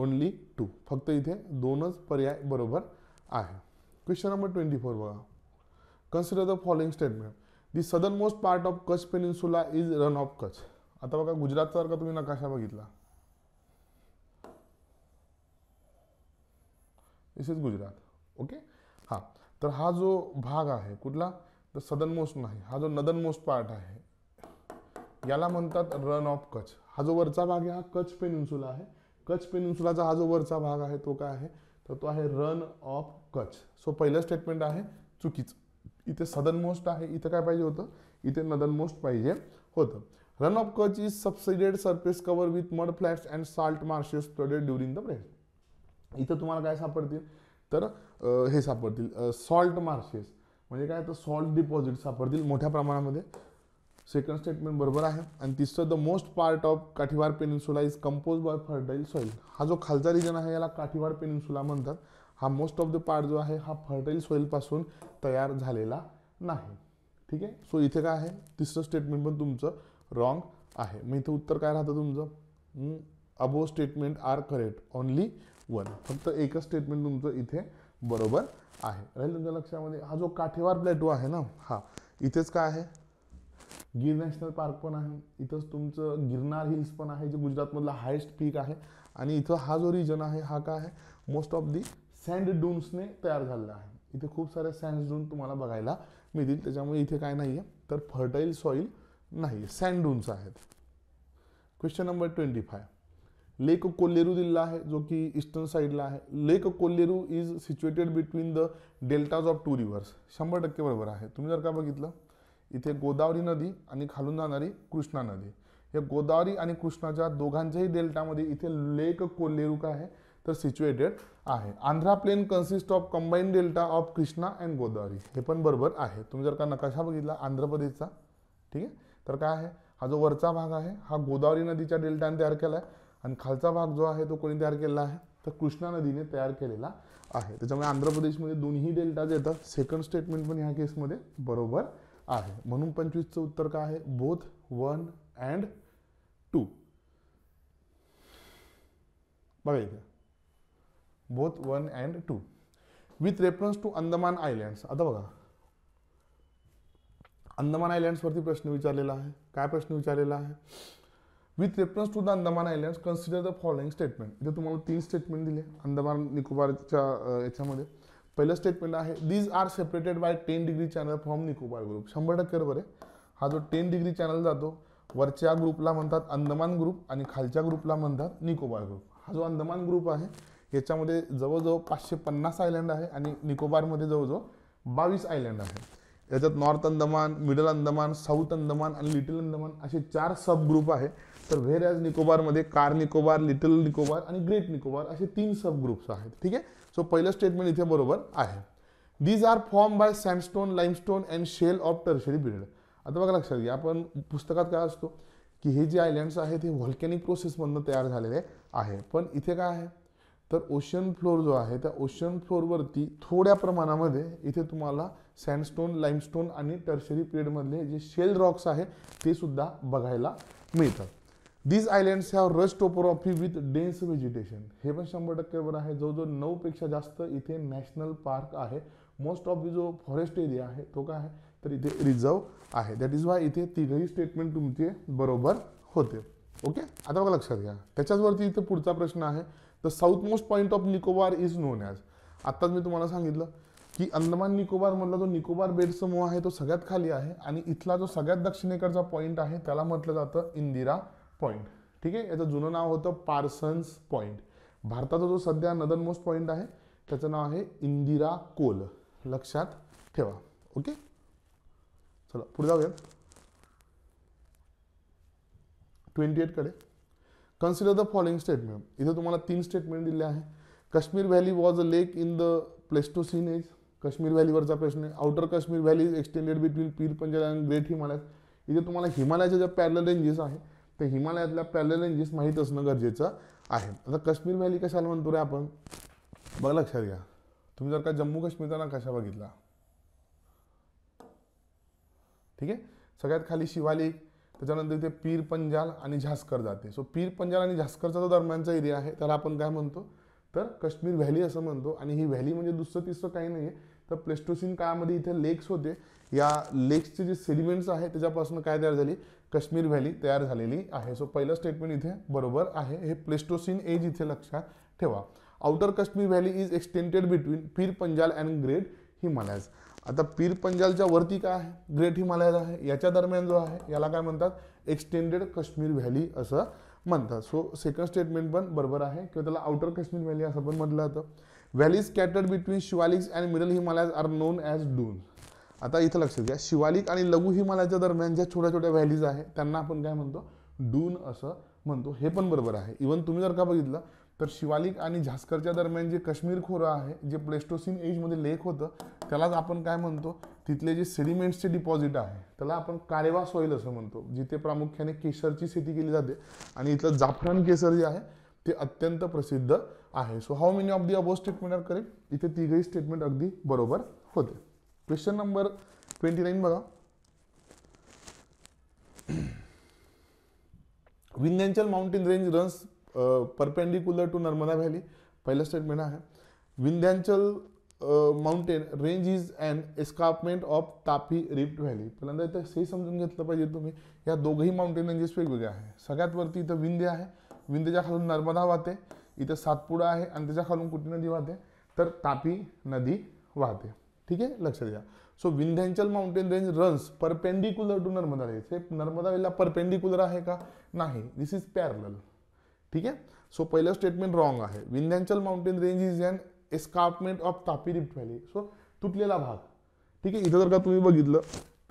ओनली टू फक्त इथे दोनच पर्याय बरोबर आहे क्वेश्चन नंबर ट्वेंटी फोर बघा consider the following statement the southern most part of Kutch peninsula is Rann of Kutch आता बघा गुजरातचा का तुम्ही नकाशा बघितला दिस इज गुजरात ओके हां तर हा जो भाग आहे कुठला तर सदन मोस्ट नाही हा जो नदन मोस्ट पार्ट आहे याला म्हणतात रन ऑफ कच हा जो वरचा भाग आहे हा कच्छ पेनिन्सुला आहे कच्छ पेनिन्सुलाचा हा जो वरचा भाग आहे तो काय आहे तर तो आहे रन ऑफ कच सो पहिलं स्टेटमेंट आहे चुकीचं इथे सदन मोस्ट आहे इथं काय पाहिजे होतं इथे नदन मोस्ट पाहिजे होतं Rann of Kutch is subsided surface cover with mud flat and salt marshes studded during the press इथं तुम्हाला काय सापडतील तर हे सापडतील सॉल्ट मार्शेस म्हणजे काय तर सॉल्ट डिपॉझिट सापडतील मोठ्या प्रमाणामध्ये सेकंड स्टेटमेंट बरोबर आहे आणि तिसरं the most part of Kathiawar peninsula is compose by fertile soil हा जो खालचा रिजन आहे याला काठीवार पेनिन्सुला म्हणतात हा मोस्ट ऑफ द पार्ट जो आहे हा फर्टाईल सॉईलपासून तयार झालेला नाही ठीक आहे सो इथे काय आहे तिसरं स्टेटमेंट पण तुमचं रॉंग आहे मग इथं उत्तर काय राहतं तुमचं above statement are correct only one फक्त एकच स्टेटमेंट तुमचं इथे बरोबर आहे राहील तुमच्या लक्षामध्ये हा जो काठेवार प्लॅटो आहे ना हा इथेच काय आहे गिर नॅशनल पार्क पण आहे इथंच तुमचं गिरनार हिल्स पण आहे जे गुजरातमधला हायेस्ट पीक आहे आणि इथं हा जो रिजन आहे हा काय आहे मोस्ट ऑफ दी सँड डून्सने तयार झालेला आहे इथे खूप साऱ्या सँड डून तुम्हाला बघायला मिळतील त्याच्यामुळे इथे काय नाही आहे तर फर्टाईल सॉइल नाही सँड डून्स आहेत question number twenty five lake Kolleru दिल्ला आहे जो की ईस्टर्न साईडला आहे lake Kolleru is situated between the deltas of two rivers शंभर टक्के बरोबर आहे तुम्ही जर का बघितलं इथे गोदावरी नदी आणि खालून जाणारी कृष्णा नदी या गोदावरी आणि कृष्णाच्या दोघांच्याही डेल्टामध्ये इथे लेक कोल्हेरू काय आहे तर सिच्युएटेड आहे Andhra plain consist of combine delta of Krishna and Godavari हे पण बरोबर आहे तुम्ही जर का नकाशा बघितला आंध्र प्रदेशचा ठीक आहे तर काय आहे हा जो वरचा भाग आहे हा गोदावरी नदीच्या डेल्टाने तयार केला आहे आणि खालचा भाग जो आहे तो कोणी तयार केला आहे तर कृष्णा नदीने तयार केलेला आहे त्याच्यामुळे आंध्र प्रदेशमध्ये दोन्ही डेल्टाज येतात सेकंड स्टेटमेंट पण ह्या केसमध्ये बरोबर आहे म्हणून पंचवीसचं उत्तर काय आहे बोथ वन अँड टू बघा both one and two with reference to Andaman islands आता बघा अंदमान आयलँड्सवरती प्रश्न विचारलेला आहे काय प्रश्न विचारलेला आहे with reference to the Andaman islands consider the following statement इथे तुम्हाला तीन स्टेटमेंट दिले अंदमान निकोबारच्या याच्यामध्ये पहिलं स्टेटमेंट आहे these are separated by ten degree channel from Nicobar group शंभर टक्के बरोबर आहे हा जो टेन डिग्री चॅनल जातो वरच्या ग्रुपला म्हणतात अंदमान ग्रुप आणि खालच्या ग्रुपला म्हणतात निकोबार ग्रुप हा जो अंदमान ग्रुप आहे याच्यामध्ये जवळजवळ पाचशे पन्नास आयलंड आहे आणि निकोबारमध्ये जवळजवळ बावीस आयलंड आहे याच्यात north Andaman middle Andaman south Andaman आणि लिटिल अंदमान असे चार सब ग्रुप आहे तर व्हेर ॲज निकोबारमध्ये कार निकोबार लिटल निकोबार आणि ग्रेट निकोबार असे तीन सब ग्रुप्स आहेत ठीक आहे सो पहिलं स्टेटमेंट इथे बरोबर आहे these are form by sandstone limestone and shale of tertiary period आता बघा लक्षात घ्या आपण पुस्तकात काय असतो की हे जे आयलँड्स आहेत हे व्हॉल्कॅनिक प्रोसेसमधनं तयार झालेले आहे पण इथे काय आहे तर ओशन फ्लोर जो आहे त्या ओशन फ्लोअरवरती थोड्या प्रमाणामध्ये इथे तुम्हाला सँडस्टोन लाईमस्टोन आणि टर्शरी पिरियडमधले जे शेल रॉक्स आहे ते सुद्धा बघायला मिळतात these islands have rust topography with dense vegetation हे पण शंभर टक्केवर आहे जवळजवळ नऊपेक्षा जास्त इथे नॅशनल पार्क आहे मोस्ट ऑफ जो फॉरेस्ट एरिया आहे तो काय आहे तर इथे रिझर्व आहे दॅट इज वाय इथे तिघही स्टेटमेंट तुमचे बरोबर होते ओके आता बघा लक्षात घ्या त्याच्याचवरती इथे पुढचा प्रश्न आहे the south most point of Nicobar is known as आत्ताच मी तुम्हाला सांगितलं की अंदमान निकोबारमधला जो निकोबार बेट समूह आहे तो सगळ्यात खाली आहे आणि इथला जो सगळ्यात दक्षिणेकडचा पॉईंट आहे त्याला म्हटलं जातं इंदिरा पॉईंट ठीक आहे याचं जुनं नाव होतं पार्सन्स पॉईंट भारताचा जो सध्या नदन मोस्ट पॉईंट आहे त्याचं नाव आहे इंदिरा कोल लक्षात ठेवा ओके चला पुढे जाऊयात ट्वेंटी एटकडे कन्सिडर द फॉलोइंग स्टेटमेंट इथे तुम्हाला तीन स्टेटमेंट दिले आहे Kashmir valley was a lake in the pleistocene age Kashmir व्हॅलीवरचा प्रश्न outer Kashmir valley extended between Pir Panjab and great Himalaya इथे तुम्हाला हिमालयाच्या ज्या पॅरल रेंजेस आहे ते हिमालयातल्या पॅरल रेंजेस माहीत असणं गरजेचं आहे आता काश्मीर व्हॅली कशाला म्हणतो रे आपण बघा लक्षात घ्या तुम्ही जर का जम्मू काश्मीरचा कशा बघितला ठीक आहे सगळ्यात खाली शिवालिक त्याच्यानंतर इथे पीर पंजाल आणि झास्कर जाते सो पीर पंजाल आणि झास्करचा जो दरम्यानचा एरिया आहे त्याला आपण काय म्हणतो तर काश्मीर व्हॅली असं म्हणतो आणि ही व्हॅली म्हणजे दुसरं तिसरं काही नाही आहे तर प्लेस्टोसिन काळामध्ये इथे लेक्स होते या लेक्सचे जे सेडिमेंट्स आहे त्याच्यापासून काय तयार झाली काश्मीर व्हॅली तयार झालेली आहे सो पहिलं स्टेटमेंट इथे बरोबर आहे हे प्लेस्टोसिन एज इथे लक्षात ठेवा outer Kashmir valley is extended between Pir Panjal and great Himalayas आता पीर पंजालच्या वरती काय आहे ग्रेट हिमालयाज आहे याच्या दरम्यान जो आहे याला काय म्हणतात एक्सटेंडेड काश्मीर व्हॅली असं म्हणतात सो सेकंड स्टेटमेंट पण बरोबर आहे किंवा त्याला आउटर काश्मीर व्हॅली असं पण म्हटलं जातं valley scattered between Shivaliks and middle Himalayas are known as Doon आता इथं लक्षात घ्या शिवालिक आणि लघु हिमालयाच्या दरम्यान ज्या छोट्या छोट्या व्हॅलीज आहेत त्यांना आपण काय म्हणतो डून असं म्हणतो हे पण बरोबर आहे इवन तुम्ही जर का बघितलं तर शिवालिक आणि झास्करच्या दरम्यान जे काश्मीर खोरं आहे जे प्लेस्टोसिन एजमध्ये लेक होतं त्यालाच आपण काय म्हणतो तिथले जे सेडिमेंट्सचे डिपॉझिट आहे त्याला आपण कारेवा सॉईल असं म्हणतो जिथे प्रामुख्याने केशरची शेती केली जाते आणि इथलं जाफरान केसर जे आहे ते अत्यंत प्रसिद्ध आहे so how many of the above statement are correct इथे तिघही स्टेटमेंट अगदी बरोबर होते क्वेश्चन नंबर ट्वेंटी नाईन बघा Vindhyanchal mountain range runs perpendicular to Narmada valley पहिलं स्टेटमेंट आहे Vindhyanchal mountain range is and escarpment of Tapi rift valley पहिल्यांदा इथं हे समजून घेतलं पाहिजे तुम्ही या दोघंही माउंटेन रेंजेस वेगवेगळे आहे सगळ्यात वरती इथं विंध्य आहे विंध्यच्या खालून नर्मदा वाहते इथं सातपुडा आहे आणि त्याच्या खालून कुठली नदी वाहते तर तापी नदी वाहते ठीक आहे लक्षात घ्या so Vindhyanchal mountain range runs perpendicular to Narmada range हे नर्मदा व्हॅलीला परपेंडिक्युलर आहे का नाही दिस इज पॅरल ठीक आहे सो पहिलं स्टेटमेंट रॉंग आहे Vindhyanchal mountain range is and escarpment of Tapi rift valley so तुटलेला भाग ठीक आहे इथं जर का तुम्ही बघितलं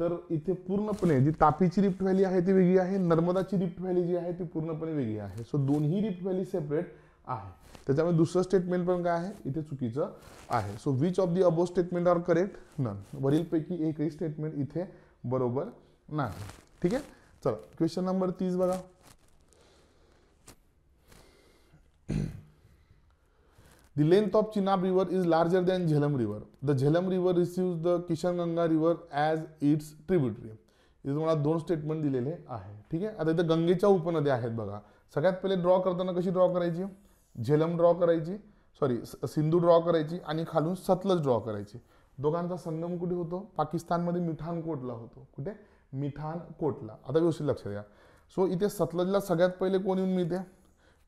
तर इथे पूर्णपणे जी तापीची रिफ्ट व्हॅली आहे ती वेगळी आहे नर्मदाची रिफ्ट व्हॅली जी आहे ती पूर्णपणे वेगळी आहे सो दोन्ही रिफ्ट व्हॅली सेपरेट आहे त्याच्यामुळे दुसरं स्टेटमेंट पण काय आहे इथे चुकीचं आहे so which of the above statement are correct none वरीलपैकी एकही स्टेटमेंट इथे बरोबर नाही ठीक आहे चला क्वेश्चन नंबर तीस बघा the length of Chenab river is larger than Jhelum river the Jhelum river receives the Kishanganga river as its tributary इथे तुम्हाला दोन स्टेटमेंट दिलेले आहे ठीक आहे आता इथं गंगेच्या उपनद्या आहेत बघा सगळ्यात पहिले ड्रॉ करताना कशी ड्रॉ करायची झेलम ड्रॉ करायची सॉरी सिंधू ड्रॉ करायची आणि खालून सतलज ड्रॉ करायची दोघांचा संगम कुठे होतो पाकिस्तानमध्ये कोटला होतो कुठे मिठान कोटला आता व्यवस्थित लक्षात द्या सो इथे सतलजला सगळ्यात पहिले कोण येऊन मिळते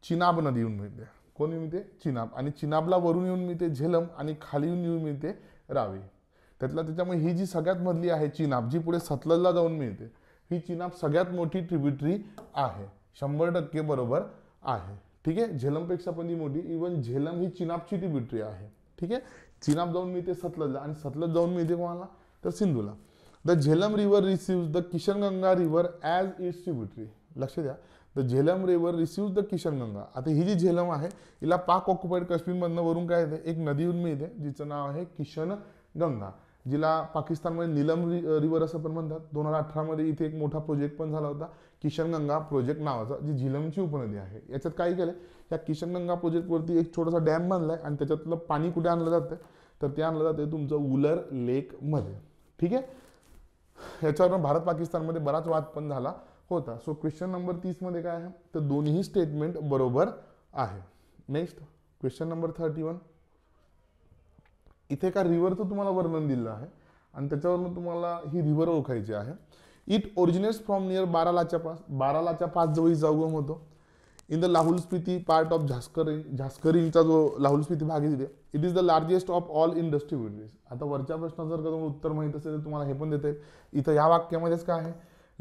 चिनाब नदी येऊन मिळते कोण येऊन मिळते चिनाब आणि चिनाबला वरून येऊन मिळते झेलम आणि खाली येऊन येऊन मिळते रावी त्यातला त्याच्यामुळे ही जी सगळ्यात मधली आहे चिनाब जी पुढे सतलजला जाऊन मिळते ही चिनाब सगळ्यात मोठी ट्रिब्युटरी आहे शंभर टक्के बरोबर आहे ठीक आहे झेलमपेक्षा पण ती मोठी इवन झेलम ही चिनाबची ट्रिब्युटरी आहे ठीक आहे चिनाब जाऊन मिळते सतलजला आणि सतलज जाऊन मिळते कोणाला तर सिंधूला the Jhelum river receive the Kishanganga river as its tributary लक्ष द्या the Jhelum river receive the Kishanganga आता ही जी झेलम आहे हिला पाक ऑक्युपाईड काश्मीरमधनं वरून काय येते एक येऊन मिळते जिचं नाव आहे किशन गंगा जिला पाकिस्तानमध्ये नीलम रि रिवर असं पण म्हणतात दोन हजार अठरामध्ये इथे एक मोठा प्रोजेक्ट पण झाला होता किशनगंगा प्रोजेक्ट नावाचा जी झिलमची उपनदी आहे याच्यात काय केलं या किशनगंगा प्रोजेक्टवरती एक छोटासा डॅम बांधला आहे आणि त्याच्यातलं पाणी कुठे आणलं जातं तर ते आणलं जाते तुमचं उलर लेकमध्ये ठीक आहे याच्यावर भारत पाकिस्तानमध्ये बराच वाद पण झाला होता सो क्वेश्चन नंबर तीसमध्ये काय आहे तर दोन्ही स्टेटमेंट बरोबर आहे next question number thirty one इथे का रिव्हरचं तुम्हाला वर्णन दिलं आहे आणि त्याच्यावरनं तुम्हाला ही रिव्हर ओळखायची आहे इट ओरिजिनेट्स फ्रॉम नियर बारालाच्या पास बारालाच्या पास जवळ उगम होतो in the Lahul Spiti part of झास्करी झास्करीचा जो लाहुल स्पिती भाग आहे तिथे it is the largest of all industry windies आता वरच्या प्रश्नाचं जर का तुम्हाला उत्तर माहीत असेल तर तुम्हाला हे पण देते इथं या वाक्यामध्येच काय आहे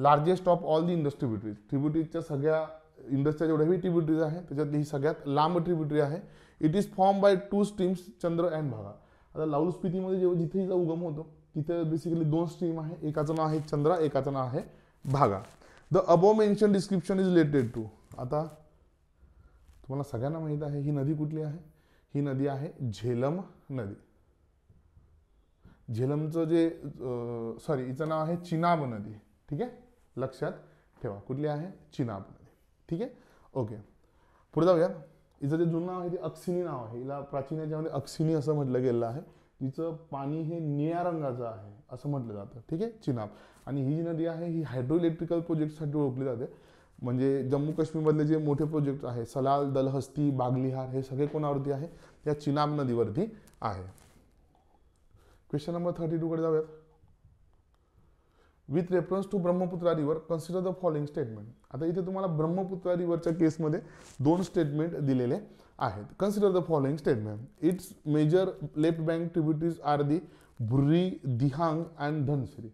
largest of all the Indus tributaries ट्रिब्युटरीजच्या सगळ्या इंडस्ट्रीच्या जेवढ्याही ट्रिब्युटरीज आहे त्याच्यातली ही सगळ्यात लांब ट्रिब्युटरी आहे it is form by two streams Chandra and Bhaga आता लाऊल स्पितीमध्ये जेव्हा जिथे हिचा उगम होतो तिथे बेसिकली दोन स्ट्रीम आहे एकाचं नाव आहे चंद्रा एकाचं नाव आहे Bhaga the above mention description is related to आता तुम्हाला सगळ्यांना माहीत आहे ही नदी कुठली आहे ही नदी आहे झेलम नदी झेलमचं जे सॉरी हिचं नाव आहे चिनाब नदी ठीक आहे लक्षात ठेवा कुठली आहे चिनाबमध्ये ठीक आहे ओके पुढे जाऊया हिचं जे जुनं नाव आहे ते अक्सिनी नाव आहे हिला प्राचीन याच्यामध्ये अक्सिनी असं म्हटलं गेलं आहे तिचं पाणी हे निळ्या रंगाचं आहे असं म्हटलं जातं ठीक आहे चिनाब आणि ही जी नदी आहे ही हायड्रो इलेक्ट्रिकल प्रोजेक्टसाठी ओळखली जाते म्हणजे जम्मू काश्मीरमधले जे मोठे प्रोजेक्ट आहे सलाल दलहस्ती बागलिहार हे सगळे कोणावरती आहे या चिनाब नदीवरती आहे क्वेश्चन नंबर थर्टी टूकडे जाऊयात with reference to Brahmaputra river consider the following statement आता इथे तुम्हाला ब्रह्मपुत्रा रिव्हरच्या केसमध्ये दोन स्टेटमेंट दिलेले आहेत consider the following statement its major left bank tributaries are the Burhi Dihing and Dhansiri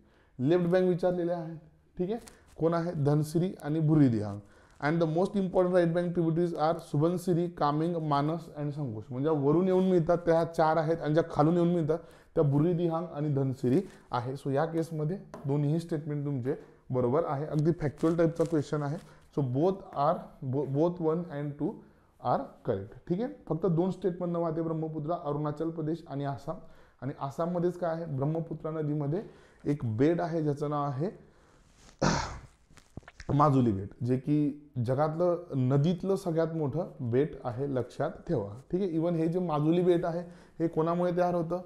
left bank विचारलेले आहेत ठीक आहे कोण आहे धनश्री आणि Burhi Dihing and the most important right bank tributaries are Subansiri Kameng Manas and Sankosh म्हणजे वरून येऊन मिळतात त्या चार आहेत आणि ज्या खालून येऊन मिळतात त्या बुरी दिहांग आणि धनसिरी आहे सो या केसमध्ये दोन्हीही स्टेटमेंट तुमचे बरोबर आहे अगदी फॅक्च्युअल टाईपचा क्वेश्चन आहे so both are both both one and two are correct ठीक आहे फक्त दोन स्टेटमेंट नवा ब्रह्मपुत्रा अरुणाचल प्रदेश आणि आसाम आणि आसाममध्येच काय आहे ब्रह्मपुत्रा नदीमध्ये एक बेड आहे ज्याचं नाव आहे माजुली बेट जे की जगातलं नदीतलं सगळ्यात मोठं बेट आहे लक्षात ठेवा ठीक आहे इवन हे जे माजुली बेट आहे हे कोणामुळे तयार होतं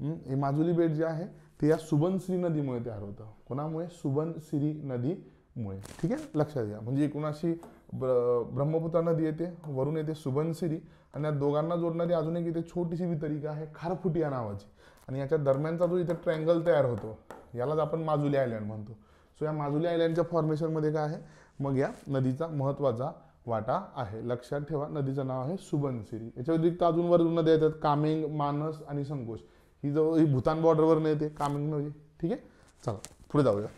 हे माजुली बेट जे आहे ते या सुबनसिरी नदीमुळे तयार होतं कोणामुळे सुबनसिरी नदीमुळे ठीक आहे लक्षात घ्या म्हणजे एकूणाशी ब्र ब्रह्मपुत्रा नदी येते वरून येते सुबनसिरी आणि या दोघांना जोडणारी अजून एक इथे छोटीशी वितरिका आहे खारफुटी या नावाची आणि याच्या दरम्यानचा जो इथे ट्रँगल तयार होतो यालाच आपण माजुली आयलँड म्हणतो सो या माजुली आयलँडच्या फॉर्मेशनमध्ये काय आहे मग या नदीचा महत्त्वाचा वाटा आहे लक्षात ठेवा नदीचं नाव आहे सुबनसिरी याच्या व्यतिरिक्त अजून वरून नद्या येतात कामेंग मानस आणि संकोश ही जवळ ही भूतान बॉर्डरवर नाही येते कामिंग नदी ठीक आहे चला पुढे जाऊया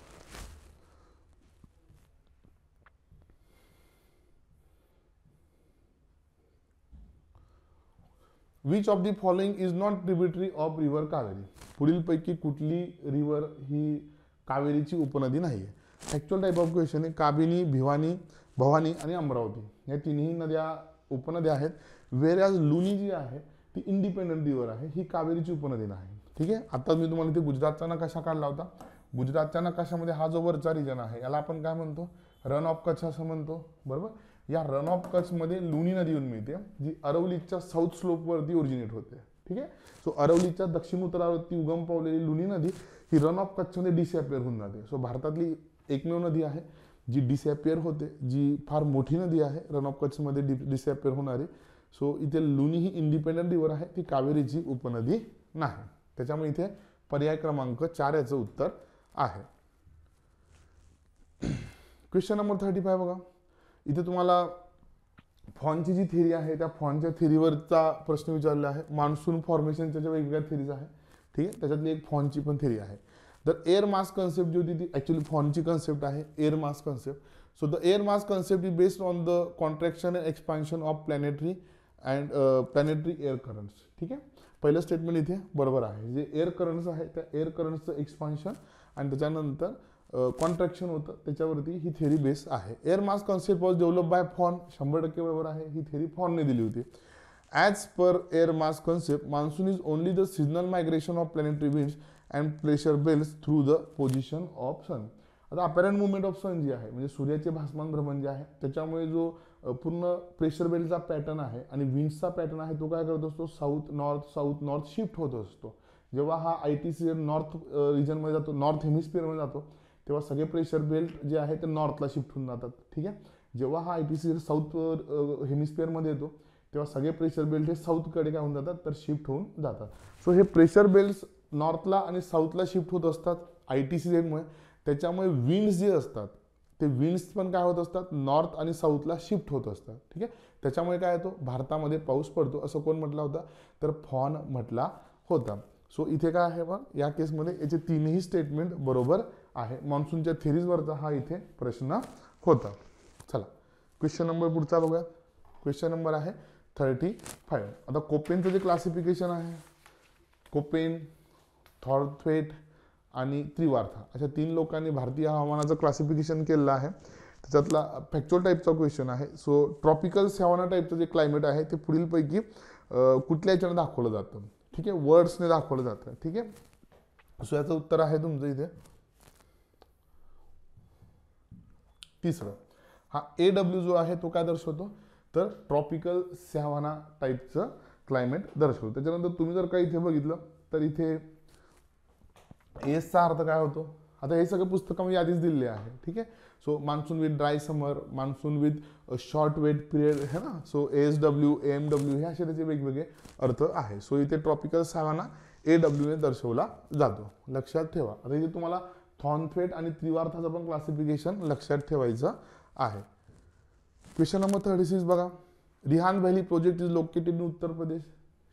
which of the following is not tributary of river Kaveri पुढील पैकी कुठली रिव्हर ही कावेरीची उपनदी नाही आहे ॲक्च्युअल टाईप ऑफ क्वेश्चन आहे काबिनी भिवानी भवानी आणि अमरावती या तिन्ही नद्या उपनद्या आहेत वेर आज लुनी जी आहे ती इंडिपेंडंट रिव्हर आहे ही कावेरीची उपनदी आहे ठीक आहे आता मी तुम्हाला इथे गुजरातचा नकाशा काढला होता गुजरातच्या नकाशामध्ये हा जो वरचा रिजन आहे याला आपण काय म्हणतो रन ऑफ कच्छ असं म्हणतो बरोबर या रन ऑफ कच्छमध्ये लुणी नदी येऊन मिळते जी अरवलीच्या साऊथ स्लोपवरती ओरिजिनेट होते ठीक आहे सो अरवलीच्या दक्षिण उत्तरावरती उगम पावलेली लुणी नदी ही रन ऑफ कच्छमध्ये डिसअपिअर होऊन जाते सो भारतातली एकमेव नदी आहे जी डिसअपिअर होते जी फार मोठी नदी आहे रन ऑफ कच्छमध्ये डि डिसअपिअर होणारी सो इथे लुनी ही इंडिपेंडंट रिव्हर आहे ती कावेरीची उपनदी नाही त्याच्यामुळे इथे पर्याय क्रमांक चार याचं उत्तर आहे क्वेश्चन नंबर थर्टी फाय बघा इथे तुम्हाला फॉनची जी थेरी आहे त्या फॉनच्या थिरीवरचा प्रश्न विचारलेला आहे मान्सून फॉर्मेशन त्याच्या वेगवेगळ्या थिरीज आहे ठीक आहे त्याच्यातली एक फॉनची पण थेरी आहे तर एअर मास कन्सेप्ट जी होती ती ॲक्च्युली फॉनची कन्सेप्ट आहे air mass concept so the air mass concept is based on the contraction and expansion of planetary and planetary air currents ठीक आहे पहिलं स्टेटमेंट इथे बरोबर आहे जे एअर करंट्स आहे त्या एअर करंट्सचं एक्सपान्शन आणि त्याच्यानंतर कॉन्ट्रॅक्शन uh, होतं त्याच्यावरती ही थेरी बेस आहे air mass concept was develop by Flohn शंभर टक्के बरोबर आहे ही थेरी फॉनने दिली होती as per air mass concept monsoon is only the seasonal migration of planetary winds and pressure belts through the position of sun आता apparent movement of सन जी आहे म्हणजे सूर्याचे भासमान भ्रमण जे आहे त्याच्यामुळे जो पूर्ण प्रेशर बेल्टचा पॅटर्न आहे आणि विंड्सचा पॅटर्न आहे तो काय करत असतो south north south north shift होत असतो जेव्हा हा आय टी सी नॉर्थ रिजनमध्ये जातो नॉर्थ हेमिस्फिअरमध्ये जातो तेव्हा सगळे प्रेशर बेल्ट जे आहे ते नॉर्थला शिफ्ट होऊन जातात ठीक आहे जेव्हा हा आय टी सी साऊथ हेमिस्फिअरमध्ये येतो तेव्हा सगळे प्रेशर बेल्ट हे साऊथकडे काय होऊन जातात तर शिफ्ट होऊन जातात सो हे प्रेशर बेल्ट नॉर्थला आणि साऊथला शिफ्ट होत असतात आय टी सी त्याच्यामुळे विंड्स जे असतात ते विंड्स पण काय होत असतात नॉर्थ आणि साऊथला शिफ्ट होत असतात ठीक आहे त्याच्यामुळे काय येतो भारतामध्ये पाऊस पडतो असं कोण म्हटला होता तर फॉन म्हटला होता सो इथे काय आहे मग या केसमध्ये याचे तीनही स्टेटमेंट बरोबर आहे मान्सूनच्या थेरीजवरचा हा इथे प्रश्न होता चला क्वेश्चन नंबर पुढचा बघूया क्वेश्चन नंबर आहे थर्टी फाईव्ह आता कोपेनचं जे क्लासिफिकेशन आहे कोपेन थॉर्थवेट आणि त्रिवार्था अशा तीन लोकांनी भारतीय हवामानाचं क्लासिफिकेशन केलेलं आहे त्याच्यातला फॅक्च्युअल टाईपचा क्वेश्चन आहे सो ट्रॉपिकल सॅवाना टाईपचं जे क्लायमेट आहे ते पुढीलपैकी कुठल्या याच्यानं दाखवलं जातं ठीक आहे वर्ड्सने दाखवलं जातं ठीक आहे सो याचं उत्तर आहे तुमचं इथे तिसरं हा ए डब्ल्यू जो आहे तो काय दर्शवतो तर ट्रॉपिकल सॅवाना टाईपचं क्लायमेट दर्शवतो त्याच्यानंतर तुम्ही जर का इथे बघितलं तर इथे एसचा अर्थ काय होतो आता हे सगळं पुस्तकं मी आधीच दिलेले आहे ठीक आहे so monsoon with dry summer monsoon with short wet period है ना so S W M W हे असे त्याचे वेगवेगळे अर्थ आहे सो इथे ट्रॉपिकल सावाना ए ने दर्शवला जातो लक्षात ठेवा आता इथे तुम्हाला थॉनफेट आणि त्रिवार्थाचं पण क्लासिफिकेशन लक्षात ठेवायचं आहे क्वेश्चन नंबर थर्टी सिक्स बघा Rihand valley project is located in Uttar Pradesh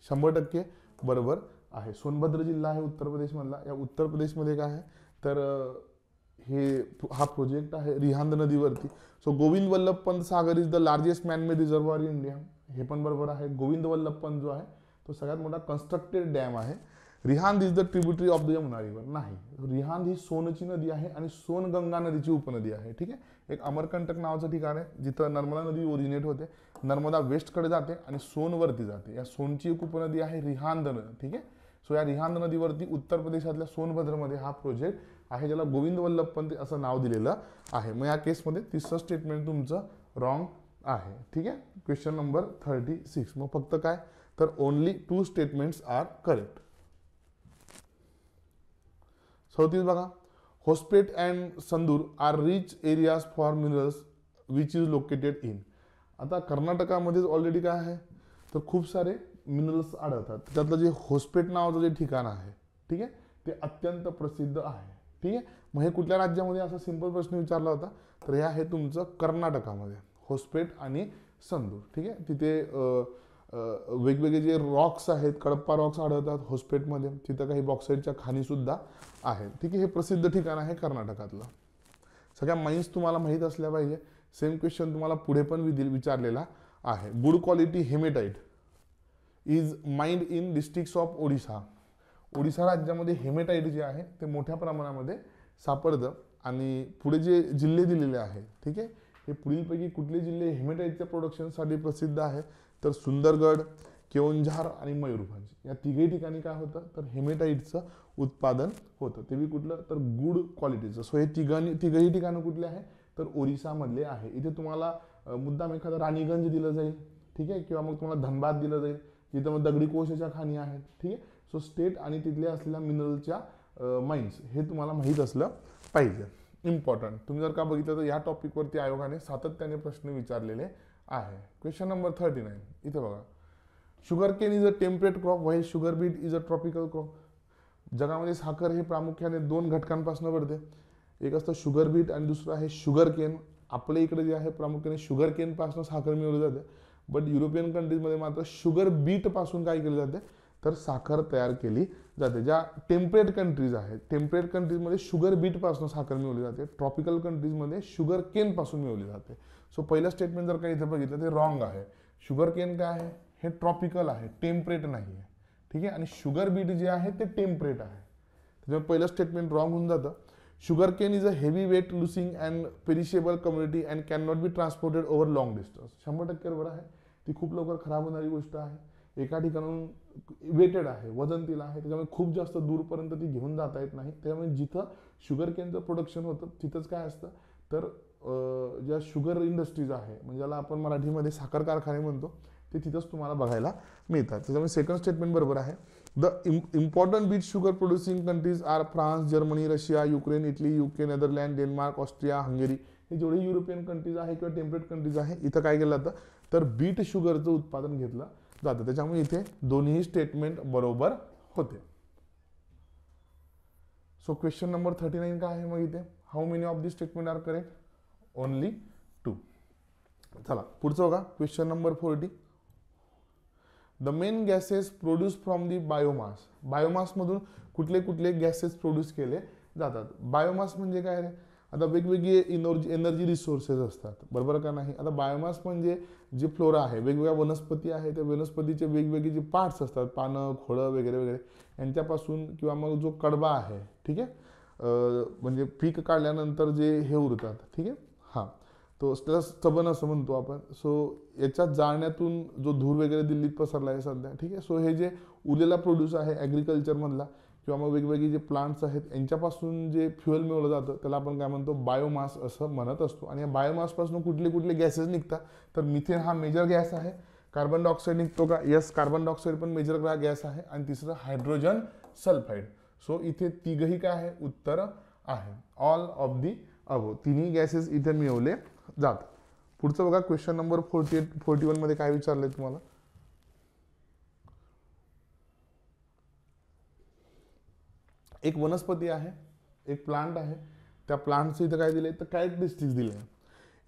शंभर टक्के बरोबर आहे सोनभद्र जिल्हा आहे उत्तर प्रदेशमधला या उत्तर प्रदेशमध्ये काय आहे तर हे हा प्रोजेक्ट आहे रिहांद नदीवरती so Govind Vallabh Pant Sagar is the largest manmade reservoir in India हे पण बरोबर आहे गोविंद वल्लभ पंत जो आहे तो सगळ्यात मोठा कन्स्ट्रक्टेड डॅम आहे Rihand is the tributary of the Yamuna river नाही रिहांद ही सोनची नदी आहे आणि सोनगंगा नदीची उपनदी आहे ठीक आहे एक अमरकंटक नावाचं ठिकाण आहे जिथं नर्मदा नदी ओरिजिनेट होते नर्मदा वेस्टकडे जाते आणि सोनवरती जाते या सोनची एक उपनदी आहे रिहांद नदी ठीक आहे सो या रिहांद नदीवरती उत्तर प्रदेशातल्या सोनभद्रमध्ये हा प्रोजेक्ट आहे ज्याला गोविंद वल्लभ पंत असं नाव दिलेलं आहे मग या केसमध्ये तिसरं स्टेटमेंट तुमचं रॉंग आहे ठीक आहे क्वेश्चन नंबर थर्टी सिक्स मग फक्त काय तर only two statements are correct चौतीस बघा Hospet and Sandur are rich areas for minerals which is located in आता कर्नाटकामध्येच ऑलरेडी काय आहे तर खूप सारे मिनरल्स आढळतात त्यातलं जे होस्पेट नावाचं जे ठिकाण आहे ठीक आहे ते अत्यंत प्रसिद्ध आहे ठीक आहे मग हे कुठल्या राज्यामध्ये असा सिंपल प्रश्न विचारला होता तर हे आहे तुमचं कर्नाटकामध्ये होस्पेट आणि संदूर ठीक आहे तिथे वेगवेगळे जे रॉक्स आहेत कडप्पा रॉक्स आढळतात होस्पेटमध्ये तिथं काही बॉक्साईडच्या खाणीसुद्धा आहेत ठीक आहे हे प्रसिद्ध ठिकाण आहे कर्नाटकातलं सगळ्या माईन्स तुम्हाला माहीत असल्या पाहिजे सेम क्वेश्चन तुम्हाला पुढे पण विचारलेला आहे good quality hematite is mined in districts of Odisha Odisha राज्यामध्ये हेमेटाईट जे आहे ते मोठ्या प्रमाणामध्ये सापडतं आणि पुढे जे जिल्हे दिलेले आहेत ठीक आहे हे पुढीलपैकी कुठले जिल्हे हेमेटाईटच्या प्रोडक्शनसाठी प्रसिद्ध आहे तर सुंदरगड केवंझार आणि मयूरभंज या तिघही ठिकाणी काय होतं तर हेमेटाईटचं उत्पादन होतं ते बी कुठलं तर गुड क्वालिटीचं सो हे तिघांनी तिघही ठिकाणं कुठले आहे तर ओरिसामधले आहे इथे तुम्हाला मुद्दाम एखादं राणीगंज दिलं जाईल ठीक आहे किंवा मग तुम्हाला धनबाद दिलं जाईल तिथं मग दगडी कोशाच्या खाणी आहेत ठीक आहे सो स्टेट आणि तिथल्या असलेल्या मिनरलच्या माइन्स हे तुम्हाला माहीत असलं पाहिजे इम्पॉर्टंट तुम्ही जर का बघितलं तर या टॉपिकवरती आयोगाने सातत्याने प्रश्न विचारलेले आहे क्वेश्चन नंबर थर्टी नाईन इथे बघा sugar cane is a temperate crop while sugar beet is a tropical crop जगामध्ये साखर हे प्रामुख्याने दोन घटकांपासून भरते एक असतं शुगर बीट आणि दुसरं आहे शुगर केन आपल्या इकडे जे आहे प्रामुख्याने शुगर पासून साखर मिळवली जाते बट युरोपियन कंट्रीजमध्ये मात्र शुगर बीटपासून काय केली जाते तर साखर तयार केली जाते ज्या टेम्परेट कंट्रीज आहेत टेम्परेट कंट्रीजमध्ये शुगर बीटपासून साखर मिळवली जाते ट्रॉपिकल कंट्रीजमध्ये शुगर केनपासून मिळवली जाते सो पहिलं स्टेटमेंट जर काही इथं बघितलं ते रॉंग आहे शुगर केन काय आहे हे ट्रॉपिकल आहे टेम्परेट नाही आहे ठीक आहे आणि शुगर बीट जे आहे ते टेम्परेट आहे त्याच्यामुळे पहिलं स्टेटमेंट रॉंग होऊन जातं is a heavy weight losing and perishable community and can not be transported over long distance शंभर टक्के बरोबर आहे ती खूप लवकर खराब होणारी गोष्ट आहे एका ठिकाणून वेटेड आहे वजन तिला आहे त्याच्यामुळे खूप जास्त दूरपर्यंत ती घेऊन जाता येत नाही त्यामुळे जिथं शुगर केनचं प्रोडक्शन होतं तिथंच काय असतं तर ज्या शुगर इंडस्ट्रीज आहे म्हणजे ज्याला आपण मराठीमध्ये साखर कारखाने म्हणतो ते तिथंच तुम्हाला बघायला मिळतात त्याच्यामुळे सेकंड स्टेटमेंट बरोबर आहे the important beet sugar producing countries are France Germany Russia Ukraine Italy Italy, UK, Netherland Denmark Hungary Hungary हे जेवढे युरोपियन कंट्रीज आहे किंवा टेम्परेट कंट्रीज आहे इथं काय केलं जातं तर बीट शुगरचं उत्पादन घेतलं जातं त्याच्यामुळे इथे दोन्ही स्टेटमेंट बरोबर होते so question number thirty nine काय आहे मग इथे how many of the statement are correct only two चला पुढचं बघा question number forty the main gases produce from the biomass बायोमासमधून कुठले कुठले गॅसेस प्रोड्यूस केले जातात बायोमास म्हणजे काय रे आता वेगवेगळे इनर्जी एनर्जी रिसोर्सेस असतात बरोबर का नाही आता बायोमास म्हणजे जे फ्लोरा आहे वेगवेगळ्या वनस्पती आहे त्या वनस्पतीचे वेगवेगळे जे पार्ट्स असतात पानं खोळं वगैरे वगैरे यांच्यापासून किंवा मग जो कडबा आहे ठीक आहे म्हणजे पीक काढल्यानंतर जे हे उरतात ठीक आहे तो त्याला असं म्हणतो आपण सो याच्यात जाळण्यातून जो धूर वगैरे दिल्लीत पसरला आहे सध्या ठीक आहे सो हे जे उरलेला प्रोड्यूस आहे ॲग्रिकल्चरमधला किंवा मग वेगवेगळे जे प्लांट्स आहेत यांच्यापासून जे फ्युएल मिळवलं जातं त्याला आपण काय म्हणतो बायोमास असं म्हणत असतो आणि या बायोमासपासून कुठले कुठले गॅसेस निघतात तर मिथेन हा मेजर गॅस आहे कार्बन डायऑक्साईड निघतो का यस कार्बन डायऑक्साईड पण मेजर गॅस आहे आणि तिसरं हायड्रोजन सल्फाईड सो इथे तिघही काय आहे उत्तर आहे ऑल ऑफ दी अबो तिन्ही गॅसेस इथे मिळवले जात पुढचं बघा question number forty eight forty वनमध्ये काय विचारलंय तुम्हाला एक वनस्पती आहे एक प्लांट आहे त्या प्लांटचं इथं काय दिलंय तर काय दिले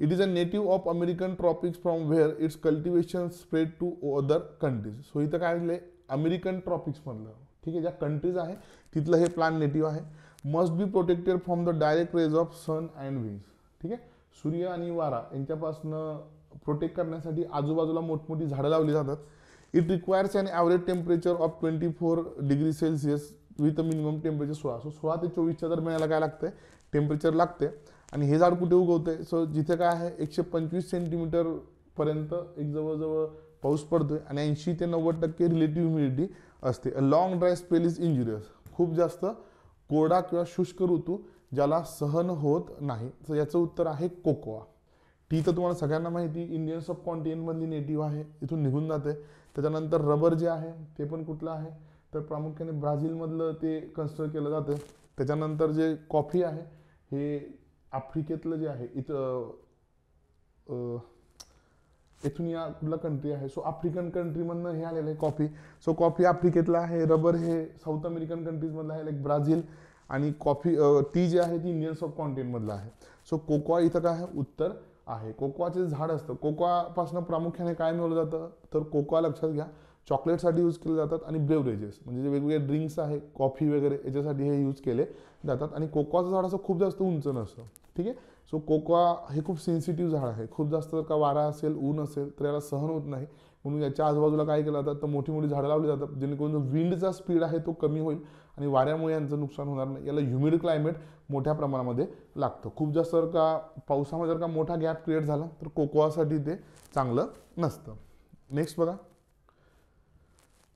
it is a native of American tropics from where its cultivation spread to other countries so इथं काय दिलं अमेरिकन ट्रॉपिक्स म्हणलं ठीक आहे ज्या कंट्रीज आहे तिथलं हे प्लांट नेटिव्ह आहे must be protected from the direct rays of sun and wings ठीक आहे सूर्य आणि वारा यांच्यापासून प्रोटेक्ट करण्यासाठी आजूबाजूला मोठमोठी झाडं लावली जातात it requires and average temperature of twenty four degree Celsius with minimum temperature सोळा सो सोळा ते चोवीसच्या दरम्यान काय लागतं टेम्परेचर लागते आणि हे झाड कुठे उगवते सो जिथे काय आहे एकशे पंचवीस सेंटीमीटरपर्यंत एक जवळजवळ पाऊस पडतोय आणि ऐंशी ते नव्वद टक्के रिलेटिव्ह ह्युमिडिटी असते a long dry spell is injurious खूप जास्त कोरडा किंवा शुष्क ऋतू ज्याला सहन होत नाही तर याचं उत्तर आहे कोकोआ टी तर तुम्हाला सगळ्यांना माहिती इंडियन सब कॉन्टिनेंटमधली नेटिव्ह आहे इथून निघून जाते त्याच्यानंतर रबर जे आहे ते पण कुठलं आहे तर प्रामुख्याने ब्राझीलमधलं ते कन्स्टर केलं जातं त्याच्यानंतर जे कॉफी आहे हे आफ्रिकेतलं जे आहे इथं इथून या कुठला कंट्री आहे सो आफ्रिकन कंट्रीमधनं हे आलेलं आहे कॉफी सो कॉफी आफ्रिकेतलं आहे रबर हे साऊथ अमेरिकन कंट्रीजमधलं आहे लाईक ब्राझील आणि कॉफी टी जी आहे ती इंडियन सब कॉन्टिनेंटमधलं आहे सो कोकोआ इथं काय आहे उत्तर आहे कोकोआचे झाड असतं कोकोआपासून प्रामुख्याने काय मिळवलं जातं तर कोकोआ लक्षात घ्या चॉकलेटसाठी यूज केले जातात आणि बेवरेजेस म्हणजे जे वेगवेगळे ड्रिंक्स आहे कॉफी वगैरे याच्यासाठी हे यूज केले जातात आणि कोकोआचं झाड असं खूप जास्त उंच नसतं ठीक आहे सो कोकोआ हे खूप सेन्सिटिव्ह झाड आहे खूप जास्त जर का वारा असेल ऊन असेल तर याला सहन होत नाही म्हणून याच्या आजूबाजूला काय केलं जातं तर मोठी मोठी झाडं लावली जातात जेणेकरून जो विंडचा स्पीड आहे तो कमी होईल आणि वाऱ्यामुळे यांचं नुकसान होणार नाही याला ह्युमिड क्लायमेट मोठ्या प्रमाणामध्ये लागतं खूप जास्त जर का पावसामध्ये जर का मोठा गॅप क्रिएट झाला तर कोकोआसाठी ते चांगलं नसतं नेक्स्ट बघा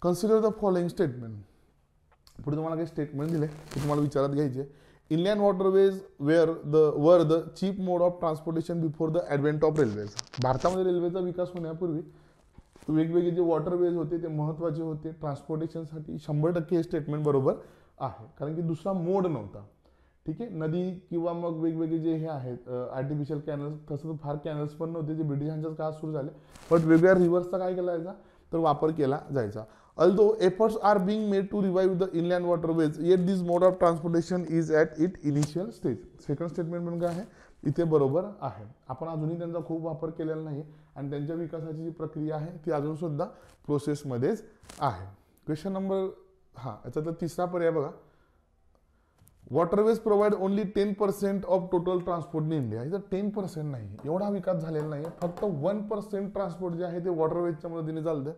कन्सिडर द फॉलोइंग स्टेटमेंट पुढे तुम्हाला काही स्टेटमेंट दिले ते तुम्हाला विचारात घ्यायचे Indian waterways were the were the cheap mode of transportation before the advent of railways भारतामध्ये रेल्वेचा विकास होण्यापूर्वी वेगवेगळे जे वॉटरवेज होते ते महत्त्वाचे होते ट्रान्सपोर्टेशनसाठी शंभर टक्के हे स्टेटमेंट बरोबर आहे कारण की दुसरा मोड नव्हता ठीक आहे नदी किंवा मग वेगवेगळे जे हे आहेत आर्टिफिशियल कॅनल्स तसं तर फार कॅनल्स पण नव्हते जे ब्रिटिशांच्याच काळात सुरू झाले बट वेगवेगळ्या रिव्हर्सचा काय केला जायचा तर वापर केला जायचा although efforts are being made to revive the inland waterways yet this mode of transportation is at it initial stage second statement म्हणून काय आहे इथे बरोबर आहे आपण अजूनही त्यांचा खूप वापर केलेला नाही आणि त्यांच्या विकासाची जी प्रक्रिया आहे ती अजूनसुद्धा प्रोसेसमध्येच आहे क्वेश्चन नंबर हा याचा तिसरा पर्याय बघा waterways provide only ten percent of total transport in India इथं टेन पर्सेंट नाही एवढा विकास झालेला नाही फक्त वन पर्सेंट ट्रान्सपोर्ट जे आहे ते वॉटरवेजच्या मदतीने चालतंय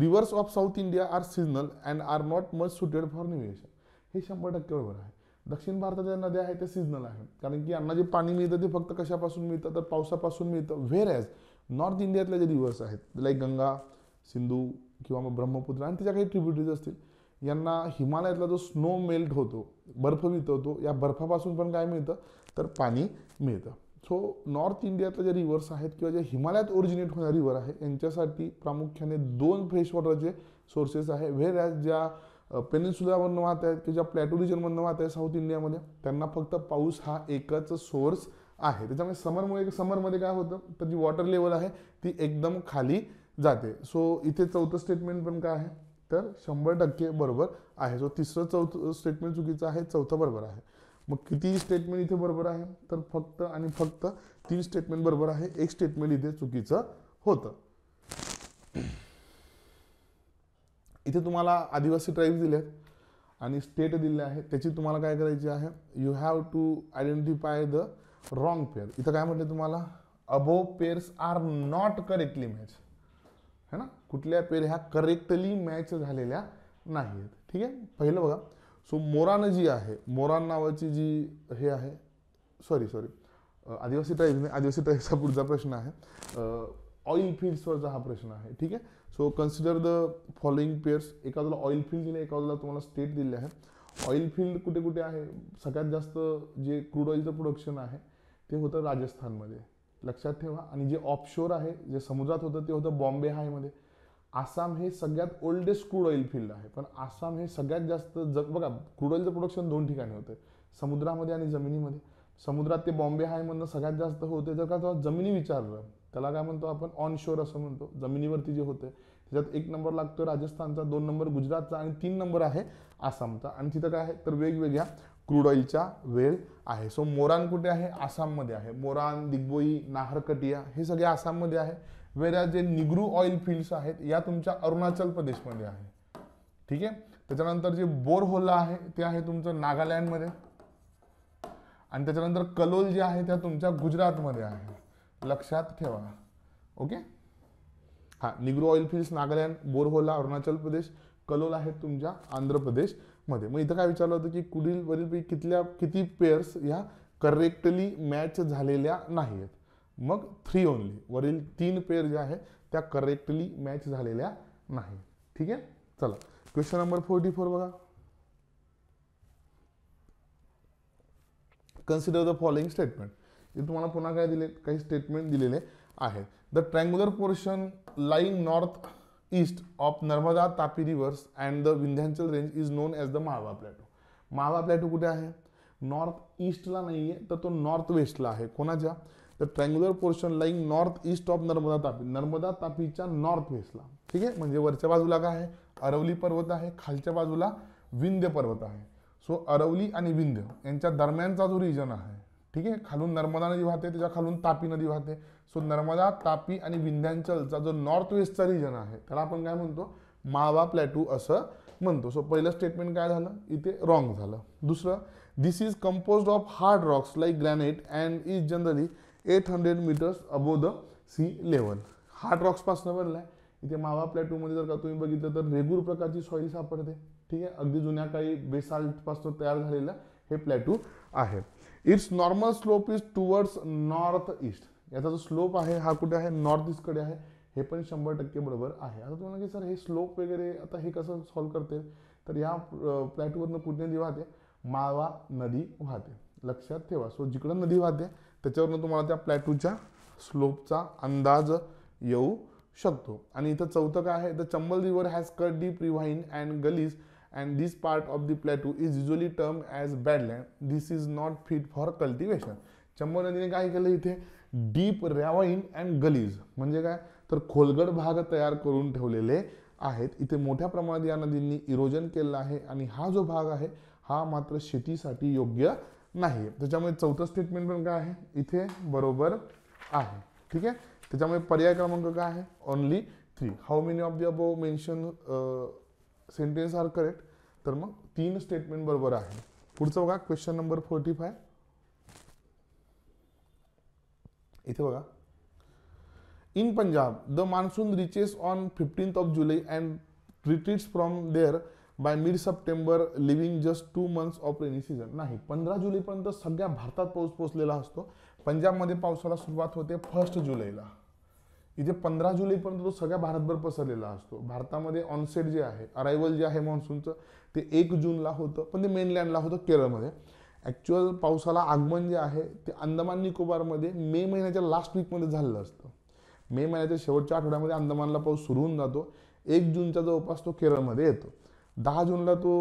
rivers of south India are seasonal and are not much suited for navigation हे शंभर टक्के बरोबर आहे दक्षिण भारताच्या नद्या आहेत त्या सिजनल आहेत कारण की यांना जे पाणी मिळतं ते फक्त कशापासून मिळतं तर पावसापासून मिळतं व्हेर ॲज नॉर्थ इंडियातले जे रिव्हर्स आहेत लाईक गंगा सिंधू किंवा मग ब्रह्मपुत्र आणि त्याच्या काही ट्रिब्युटरीज असतील यांना हिमालयातला जो स्नो मेल्ट होतो बर्फ वितवतो या बर्फापासून पण काय मिळतं तर पाणी मिळतं सो नॉर्थ इंडियातले जे रिव्हर्स आहेत किंवा जे हिमालयात ओरिजिनेट होणारे रिव्हर आहे यांच्यासाठी प्रामुख्याने दोन फ्रेश वॉटरचे सोर्सेस आहे व्हेर ॲज ज्या पेनिन्सुलावरनं वाहत आहेत किंवा ज्या प्लॅटो रिजनमधनं वाहत आहे साऊथ इंडियामध्ये त्यांना फक्त पाऊस हा एकच सोर्स आहे त्याच्यामुळे समरमुळे समरमध्ये काय होतं तर जी वॉटर लेवल आहे ती एकदम खाली जाते सो इथे चौथं स्टेटमेंट पण काय आहे तर शंभर टक्के बरोबर आहे सो तिसरं चौथं स्टेटमेंट चुकीचं आहे चौथं बरोबर आहे मग किती स्टेटमेंट इथे बरोबर आहे तर फक्त आणि फक्त तीन स्टेटमेंट बरोबर आहे एक स्टेटमेंट इथे चुकीचं होतं इथे तुम्हाला आदिवासी ट्राईब्स दिले आहेत आणि स्टेट दिले आहेत त्याची तुम्हाला काय करायची आहे you have to identify the wrong pair इथं काय म्हटलं तुम्हाला above pairs are not correctly match है ना कुठल्या पेअर ह्या करेक्टली मॅच झालेल्या नाही आहेत ठीक आहे पहिलं बघा सो मोरान जी आहे मोरान नावाची जी हे आहे सॉरी सॉरी आदिवासी टाईप आदिवासी ट्राईबचा पुढचा प्रश्न आहे ऑइल फील्ड्सवरचा हा प्रश्न आहे ठीक आहे so consider the following pairs एका ऑइल फील्ड दिले एका बाजूला तुम्हाला स्टेट दिले आहे ऑइल फील्ड कुठे कुठे आहे सगळ्यात जास्त जे क्रूड ऑइलचं प्रोडक्शन आहे ते होतं राजस्थानमध्ये लक्षात ठेवा आणि जे ऑफशोर आहे जे समुद्रात होतं ते होतं बॉम्बे हायमध्ये आसाम हे सगळ्यात ओल्डेस्ट क्रूड ऑइल फील्ड आहे पण आसाम हे सगळ्यात जास्त जग बघा क्रूड ऑइलचं प्रोडक्शन दोन ठिकाणी होतं समुद्रामध्ये आणि जमिनीमध्ये समुद्रात ते बॉम्बे हायमधनं सगळ्यात जास्त होते जर का जमिनी विचारलं त्याला काय म्हणतो आपण ऑन असं म्हणतो जमिनीवरती जे होतं त्याच्यात एक नंबर लागतो राजस्थानचा दोन नंबर गुजरातचा आणि तीन नंबर आहे आसामचा आणि तिथं काय आहे तर वेगवेगळ्या क्रूड ऑइलच्या वेळ आहे सो मोरान कुठे आहे आसाममध्ये आहे मोरान दिग्बोई नाहरकटिया हे सगळे आसाममध्ये आहे वेऱ्या जे निग्रू ऑइल फील्ड्स आहेत या तुमच्या अरुणाचल प्रदेशमध्ये आहे ठीक आहे त्याच्यानंतर जे बोरहोला आहे ते आहे तुमचं नागालँडमध्ये आणि त्याच्यानंतर कलोल जे आहे त्या तुमच्या गुजरातमध्ये आहे लक्षात ठेवा ओके हा निग्रो ऑइल फिल्ड्स नागालँड बोरहोला अरुणाचल प्रदेश कलोल आहेत तुमच्या आंध्र प्रदेशमध्ये मग इथं काय विचारलं होतं की पुढील वरील कितल्या किती पेअर्स ह्या करेक्टली मॅच झालेल्या नाही आहेत मग थ्री ओनली वरील तीन पेअर ज्या आहेत त्या करेक्टली मॅच झालेल्या नाही ठीक आहे चला क्वेश्चन नंबर फोर्टी फोर बघा कन्सिडर द फॉलोइंग स्टेटमेंट तुम्हाला पुन्हा काय दिले काही स्टेटमेंट दिलेले आहेत the the portion portion north east of Narmada Tapi rivers and the Vindhyanchal range is known as the Malwa plateau. Malwa plateau कुठे आहे नॉर्थ ईस्टला नाही आहे तर तो नॉर्थ वेस्टला आहे कोणाच्या तर triangular portion lying north east of Narmada Tapi Narmada तापीच्या नॉर्थ वेस्टला ठीक आहे म्हणजे वरच्या बाजूला काय आहे अरवली पर्वत आहे खालच्या बाजूला विंध्य पर्वत आहे सो अरवली आणि विंध्य यांच्या दरम्यानचा जो रिजन आहे ठीक आहे खालून नर्मदा नदी वाहते त्याच्या खालून तापी नदी वाहते सो नर्मदा तापी आणि विंध्यांचलचा जो नॉर्थ वेस्टचा रिजन आहे त्याला आपण काय म्हणतो मावा प्लॅटू असं म्हणतो सो पहिलं स्टेटमेंट काय झालं इथे रॉंग झालं दुसरं this is compose of hard rocks like granite and is generally eight hundred metres above the sea level hard रॉक्सपासनं बनलं आहे इथे मावा प्लॅटूमध्ये जर का तुम्ही बघितलं तर रेगूर प्रकारची सॉईल सापडते ठीक आहे अगदी जुन्या काही बेसाल्टपासून तयार झालेलं हे प्लॅटू आहे it's normal slope is towards north east याचा जो स्लोप आहे हा कुठे आहे नॉर्थ ईस्टकडे आहे हे पण शंभर टक्के बरोबर आहे आता तुम्हाला की सर हे स्लोप वगैरे आता हे कसं सॉल्व्ह करते तर या प्लॅटवरनं कुठे नदी वाहते माळवा नदी वाहते लक्षात ठेवा सो जिकडं नदी वाहते त्याच्यावरनं तुम्हाला त्या प्लॅटूच्या स्लोपचा अंदाज येऊ शकतो आणि इथं चौथं काय आहे the Chambal river has cut deep ravine and gullies and this part of the plateau is usually term as land this is not fit for cultivation Chambal नदीने काय केलं इथे डीप रॅवाईन अँड गलीज म्हणजे काय तर खोलगड भाग तयार करून ठेवलेले आहेत इथे मोठ्या प्रमाणात या नदींनी इरोजन केलेला आहे आणि हा जो भाग आहे हा मात्र शेतीसाठी योग्य नाही त्याच्यामुळे चौथं स्टेटमेंट पण काय आहे इथे बरोबर आहे ठीक आहे त्याच्यामुळे पर्याय क्रमांक काय आहे only three how many of the above mention sentence are correct तर मग तीन स्टेटमेंट बरोबर आहे पुढचं बघा क्वेश्चन नंबर फोर्टी फाय इथे बघा in Punjab the monsoon reaches on fifteenth of July and retreats from there by mid September leaving just two months of rainy season नाही पंधरा जुलैपर्यंत सगळ्या भारतात पाऊस पोहोचलेला असतो पंजाबमध्ये पावसाला सुरुवात होते फर्स्ट जुलैला इथे पंधरा जुलैपर्यंत तो सगळ्या भारतभर पसरलेला असतो भारतामध्ये ऑनसेट जे आहे अरायवल जे आहे मान्सूनचं ते एक जूनला होतं पण ते मेनलँडला होतं केरळमध्ये ॲक्च्युअल पावसाला आगमन जे आहे ते अंदमान निकोबारमध्ये मे महिन्याच्या लास्ट वीकमध्ये झालेलं असतं मे महिन्याच्या शेवटच्या आठवड्यामध्ये अंदमानला पाऊस सुरू होऊन जातो एक जूनच्या जवळपास तो केरळमध्ये येतो दहा जूनला तो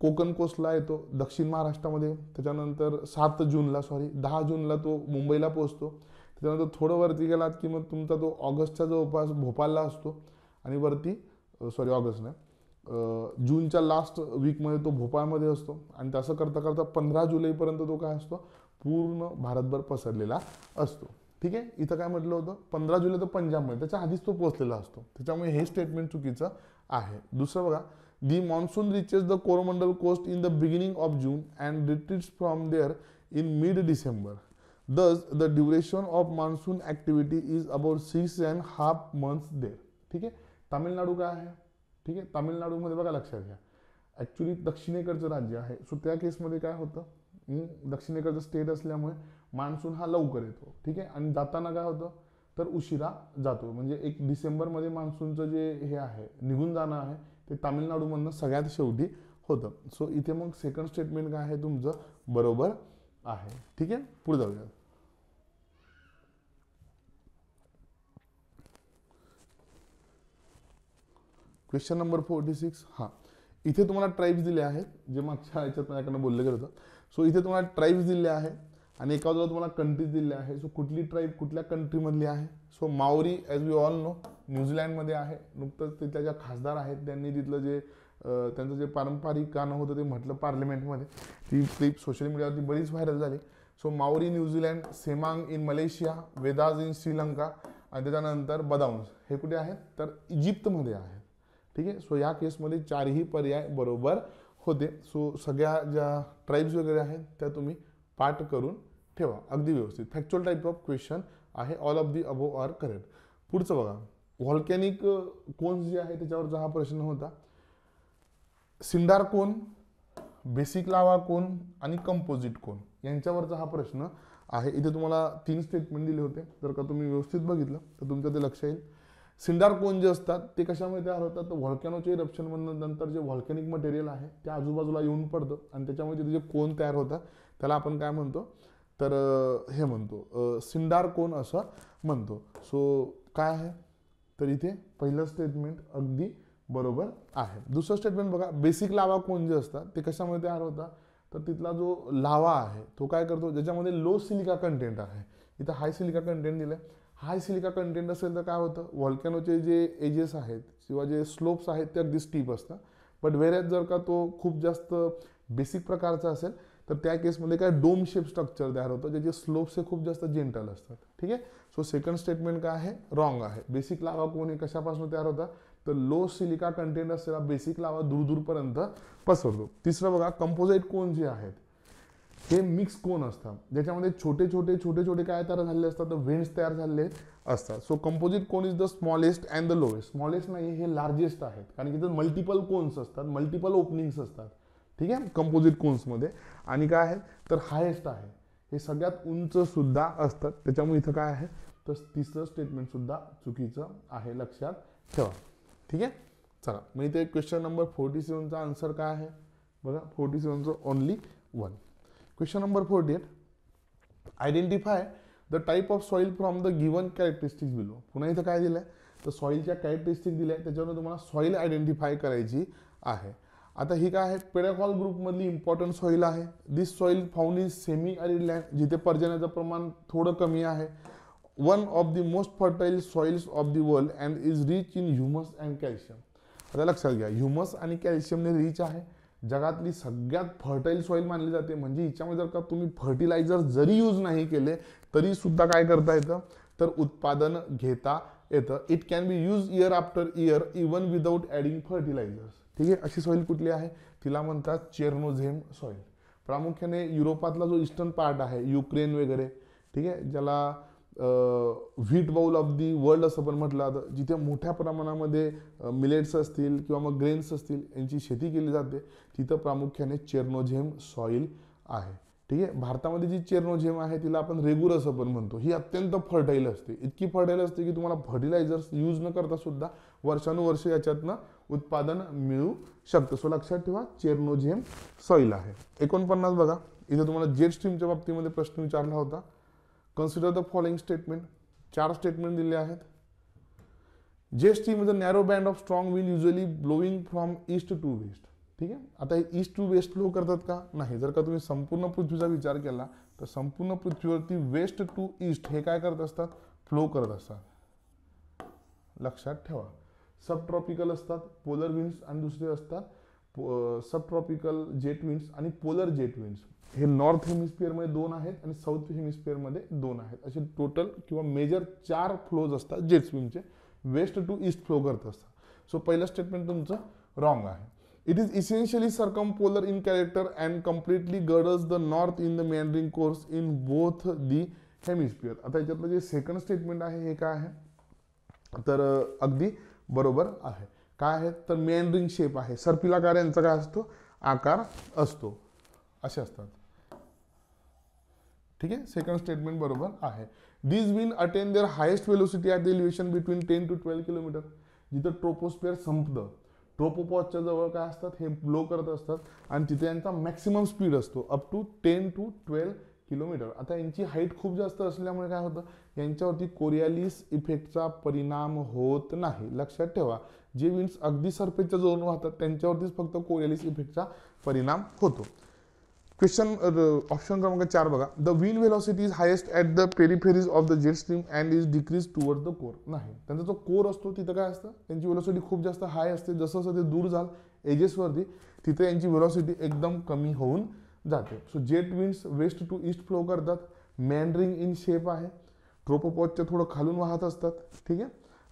कोकण कोस्टला येतो दक्षिण महाराष्ट्रामध्ये त्याच्यानंतर सात जूनला सॉरी दहा जूनला तो मुंबईला पोहोचतो त्याच्यानंतर थोडं वरती गेलात की मग तुमचा तो ऑगस्टच्या जवळपास भोपाळला असतो आणि वरती सॉरी ऑगस्ट नाही जूनच्या लास्ट वीकमध्ये तो भोपाळमध्ये असतो आणि तसं करता करता पंधरा जुलैपर्यंत तो काय असतो पूर्ण भारतभर पसरलेला असतो ठीक आहे इथं काय म्हटलं होतं पंधरा जुलै तर पंजाबमध्ये त्याच्या आधीच तो पोहोचलेला असतो त्याच्यामुळे हे स्टेटमेंट चुकीचं आहे दुसरं बघा the monsoon reaches the Coromandel coast in the beginning of June and retreats from there in mid December thus the duration of monsoon activity is about six and half months there ठीक आहे तामिळनाडू काय आहे ठीक आहे तामिळनाडूमध्ये बघा लक्षात घ्या ॲक्च्युली दक्षिणेकडचं राज्य आहे सो त्या केसमध्ये काय होतं दक्षिणेकडचं स्टेट असल्यामुळे मान्सून हा लवकर येतो ठीक आहे आणि जाताना काय होतं तर उशिरा जातो म्हणजे एक डिसेंबरमध्ये मान्सूनचं जे हे आहे निघून जाणं आहे ते तामिळनाडूमधनं सगळ्यात शेवटी होतं सो इथे मग सेकंड स्टेटमेंट काय आहे तुमचं बरोबर आहे ठीक आहे पुढे जाऊया क्वेश्चन नंबर फोर्टी सिक्स हां इथे तुम्हाला ट्राईब्स दिले आहेत जे मागच्या याच्यात माझ्याकडनं बोललं गेलं सो इथे तुम्हाला ट्राईब्स दिले आहे आणि एका बाजूला तुम्हाला कंट्रीज दिल्या आहे सो कुठली ट्राईब कुठल्या कंट्रीमधली आहे so Maori as we all know न्यूझीलँडमध्ये आहे नुकतंच तिथल्या ज्या खासदार आहेत त्यांनी तिथलं जे त्यांचं जे पारंपरिक गाणं होतं ते म्हटलं पार्लिमेंटमध्ये ती क्लिप सोशल मीडियावरती बरीच व्हायरल झाली so Maori New Zealand Semang in Malaysia Veddas in Sri Lanka आणि त्याच्यानंतर बदाऊन्स हे कुठे आहेत तर इजिप्तमध्ये आहेत ठीक आहे सो या केसमध्ये चारही पर्याय बरोबर होते सो सगळ्या ज्या ट्राईब्स वगैरे आहेत त्या तुम्ही पाठ करून ठेवा अगदी व्यवस्थित फॅक्च्युअल टाईप ऑफ क्वेश्चन आहे all of the above are correct पुढचं बघा व्हॉल्कॅनिक कोन्स जे आहे त्याच्यावरचा हा प्रश्न होता सिंडार कोन बेसिक लावा कोन आणि कंपोजिट कोन यांच्यावरचा हा प्रश्न आहे इथे तुम्हाला तीन स्टेटमेंट दिले होते जर का तुम्ही व्यवस्थित बघितलं तर तुमचं ते लक्ष येईल सिंडार कोण जे असतात ते कशामुळे तयार होतात तर व्हॉल्कॅनोचे इरप्शन नंतर जे व्हॉल्कॅनिक मटेरियल आहे ते आजूबाजूला येऊन पडतं आणि त्याच्यामुळे तिथे जे कोण तयार होतात त्याला आपण काय म्हणतो तर हे म्हणतो सिंडार कोण असं म्हणतो सो काय आहे तर इथे पहिलं स्टेटमेंट अगदी बरोबर आहे दुसरं स्टेटमेंट बघा बेसिक लावा कोण जे असतात ते कशामुळे तयार होतात तर तिथला जो लावा आहे तो काय करतो ज्याच्यामध्ये लो सिलिका कंटेंट आहे इथं हाय सिलिका कंटेंट दिलं आहे हाय सिलिका कंटेंट असेल तर काय होतं व्हॉल्कॅनोचे जे एजेस आहेत किंवा जे स्लोप्स आहेत ते अगदी स्टीप असतात बट वेऱ्यात जर का तो खूप जास्त बेसिक प्रकारचा असेल तर त्या केसमध्ये काय डोम शेप स्ट्रक्चर तयार होतं ज्याचे स्लोप्स हे खूप जास्त जेंटल असतात ठीक आहे सो सेकंड स्टेटमेंट काय आहे रॉंग आहे बेसिक लावा कोणी कशापासून तयार होता तर लो सिलिका कंटेंट असलेला बेसिक लावा दूर दूरपर्यंत पसरतो तिसरं बघा कंपोजाईट कोण जे आहेत हे मिक्स कोन असतात ज्याच्यामध्ये छोटे छोटे छोटे छोटे काय तयार झालेले असतात तर व्हेन्स तयार झालेले असतात so composite cone is the smallest and the lowest smallest नाही हे लार्जेस्ट आहेत कारण की मल्टिपल कोन्स असतात मल्टिपल ओपनिंग्स असतात ठीक आहे कंपोजिट कोन्समध्ये आणि काय आहे तर हायेस्ट आहे हे सगळ्यात उंच सुद्धा असतात त्याच्यामुळे इथं काय आहे तर तिसरं स्टेटमेंटसुद्धा चुकीचं आहे लक्षात ठेवा ठीक आहे चला मग इथे क्वेश्चन नंबर फोर्टी सेवनचा आन्सर काय आहे बघा फोर्टी सेवनचं only one question number four 48. Identify the type of soil from the given characteristics below पुन्हा इथं काय दिलं आहे तर सॉईलच्या कॅरेक्टरिस्टिक दिल्या आहेत त्याच्यावर तुम्हाला सॉईल आयडेंटिफाय करायची आहे आता ही काय आहे पेडाकॉल ग्रुपमधली इम्पॉर्टंट सॉईल आहे this soil found is semi arid land जिथे पर्जन्याचं प्रमाण थोडं कमी आहे one of the most fertile soils of the world and is rich in humus and calcium आता लक्षात घ्या ह्युमस आणि कॅल्शियमने रिच आहे जगातली सगळ्यात फर्टाईल सॉईल मानली जाते म्हणजे हिच्यामध्ये जर का तुम्ही फर्टिलायझर जरी यूज नाही केले तरी सुद्धा काय करता येतं तर उत्पादन घेता येतं it can be use year after year even without adding fertilisers ठीक आहे अशी सॉईल कुठली आहे तिला म्हणतात चेर्नोझेम सॉईल प्रामुख्याने युरोपातला जो इस्टर्न पार्ट आहे युक्रेन वगैरे ठीक आहे ज्याला wheat bowl of the world असं पण म्हटलं जातं जिथे मोठ्या प्रमाणामध्ये मिलेट्स असतील किंवा मग ग्रेन्स असतील यांची शेती केली जाते तिथं प्रामुख्याने चेरनोझेम सॉईल आहे ठीक आहे भारतामध्ये जी चेरनोझेम आहे तिला आपण रेगुर असं पण म्हणतो ही अत्यंत फर्टाईल असते इतकी फर्टाईल असते की तुम्हाला फर्टिलायझर्स यूज न करता सुद्धा वर्षानुवर्ष याच्यातनं उत्पादन मिळू शकतं सो लक्षात ठेवा चेरनोझेम सॉइल आहे एकोणपन्नास बघा इथे तुम्हाला जेट स्ट्रीमच्या बाबतीमध्ये प्रश्न विचारला होता कन्सिडर द फॉलोइंग स्टेटमेंट चार स्टेटमेंट दिले आहेत जेएसटी म्हणजे narrow band of strong wind usually blowing from east to west ठीक आहे आता हे ईस्ट टू वेस्ट फ्लो करतात का नाही जर का तुम्ही संपूर्ण पृथ्वीचा विचार केला तर संपूर्ण पृथ्वीवरती वेस्ट टू ईस्ट हे काय करत असतात फ्लो करत असतात लक्षात ठेवा सब ट्रॉपिकल असतात पोलर विंड्स आणि दुसरे असतात सब ट्रॉपिकल जेट विंड्स आणि पोलर जेट विंड्स हे नॉर्थ हेमिस्फिअरमध्ये दोन आहेत आणि साऊथ हेमिस्फिअरमध्ये दोन आहेत असे टोटल किंवा मेजर चार फ्लोज असतात जेट स्विमचे वेस्ट टू ईस्ट फ्लो करत असतात सो पहिलं स्टेटमेंट तुमचं रॉंग आहे it is essentially circum polar in character and completely गडज the north in the meandering course in both the hemisphere आता याच्यातलं जे सेकंड स्टेटमेंट आहे हे काय आहे तर अगदी बरोबर आहे काय आहे तर मेंडरिंग शेप आहे सर्पिलाकार यांचा काय असतो आकार असतो असे असतात ठीक आहे सेकंड स्टेटमेंट बरोबर आहे these wind attain their highest velocity at the elevation between ten to twelve kilometre जिथं ट्रोपोस्फिअर संपतं ट्रोपोपॉजच्या जवळ काय असतात हे ब्लो करत असतात आणि तिथे यांचा मॅक्सिमम स्पीड असतो up to ten to twelve kilometre आता यांची हाईट खूप जास्त असल्यामुळे काय होतं यांच्यावरती कोरियालिस इफेक्टचा परिणाम होत नाही लक्षात ठेवा जे विंड्स अगदी सरफेसच्या जवळ वाहतात त्यांच्यावरतीच फक्त कोरियालिस इफेक्टचा परिणाम होतो क्वेश्चन ऑप्शन क्रमांक चार बघा the wind velocity is highest at the peripheries of the jet stream and is decrease toward the core नाही त्यांचा जो कोर असतो तिथं काय असतं त्यांची व्हेलॉसिटी खूप जास्त हाय असते जसं जसं ते दूर जाल एजेसवरती तिथे यांची व्हेलॉसिटी एकदम कमी होऊन जाते so jet winds west to east flow करतात मॅनरिंग इन शेप आहे ट्रोपोपॉजच्या थोडं खालून वाहत असतात ठीक आहे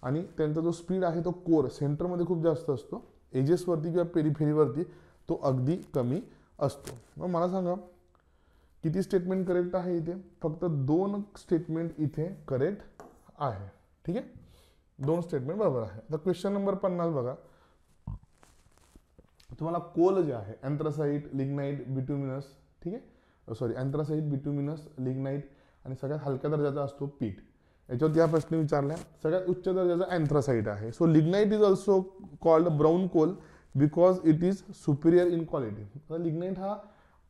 आणि त्यांचा जो स्पीड आहे तो कोर सेंटरमध्ये खूप जास्त असतो एजेसवरती किंवा पेरिफेरीवरती तो अगदी कमी असतो मग मला सांगा किती स्टेटमेंट करेक्ट आहे इथे फक्त दोन स्टेटमेंट इथे करेक्ट आहे ठीक आहे दोन स्टेटमेंट बरोबर आहे आता क्वेश्चन नंबर पन्नास बघा तुम्हाला कोल जे आहे अँथ्रासाईट लिग्नाईट बिट्युमिनस ठीक आहे सॉरी अँथ्रासाईट बिट्युमिनस लिग्नाईट आणि सगळ्यात हलक्या दर्जाचा असतो पीठ याच्यावर या प्रश्न विचारला सगळ्यात उच्च दर्जाचा अँथ्रासाईट आहे so lignite is also called brown coal because it is superior in quality lignite हा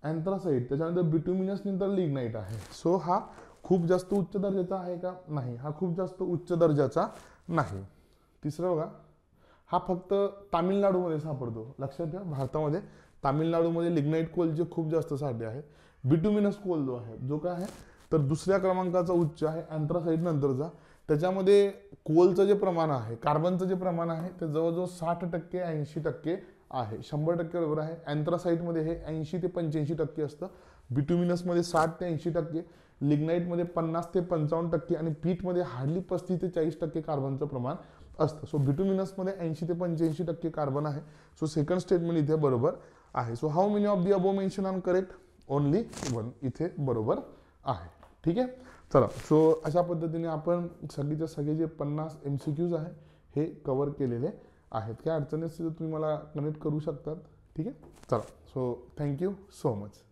अँथ्रासाईट त्याच्यानंतर बिटुमिनस नंतर लिग्नाइट आहे सो हा खूप जास्त उच्च दर्जाचा आहे का नाही हा खूप जास्त उच्च दर्जाचा नाही तिसरं बघा हा फक्त तामिळनाडूमध्ये सापडतो लक्षात घ्या भारतामध्ये तामिळनाडूमध्ये लिग्नाइट कोलचे खूप जास्त साठे आहे बिटुमिनस कोल जो आहे जो काय आहे तर दुसऱ्या क्रमांकाचा उच्च आहे अँथ्रासाईट नंतरचा त्याच्यामध्ये कोलचं जे प्रमाण आहे कार्बनचं जे प्रमाण आहे ते जवळजवळ साठ टक्के ऐंशी टक्के आहे शंभर टक्के बरोबर आहे अँथ्रासाईटमध्ये हे ऐंशी ते पंच्याऐंशी टक्के असतं बिट्युमिनसमध्ये साठ ते ऐंशी टक्के लिग्नाईटमध्ये पन्नास ते पंचावन्न टक्के आणि पीठमध्ये हार्डली पस्तीस ते चाळीस टक्के कार्बनचं प्रमाण असतं सो बिटुमिनसमध्ये ऐंशी ते पंच्याऐंशी टक्के कार्बन आहे सो सेकंड स्टेटमेंट इथे बरोबर आहे so how many of the above mention on correct only one इथे बरोबर आहे ठीक आहे चला सो अशा पद्धतीने आपण सगळीच्या सगळे जे पन्नास एम सी क्यूज आहे हे कवर केलेले आहेत काय तर तुम्ही मला कनेक्ट करू शकतात ठीक आहे चला सो थँक्यू सो मच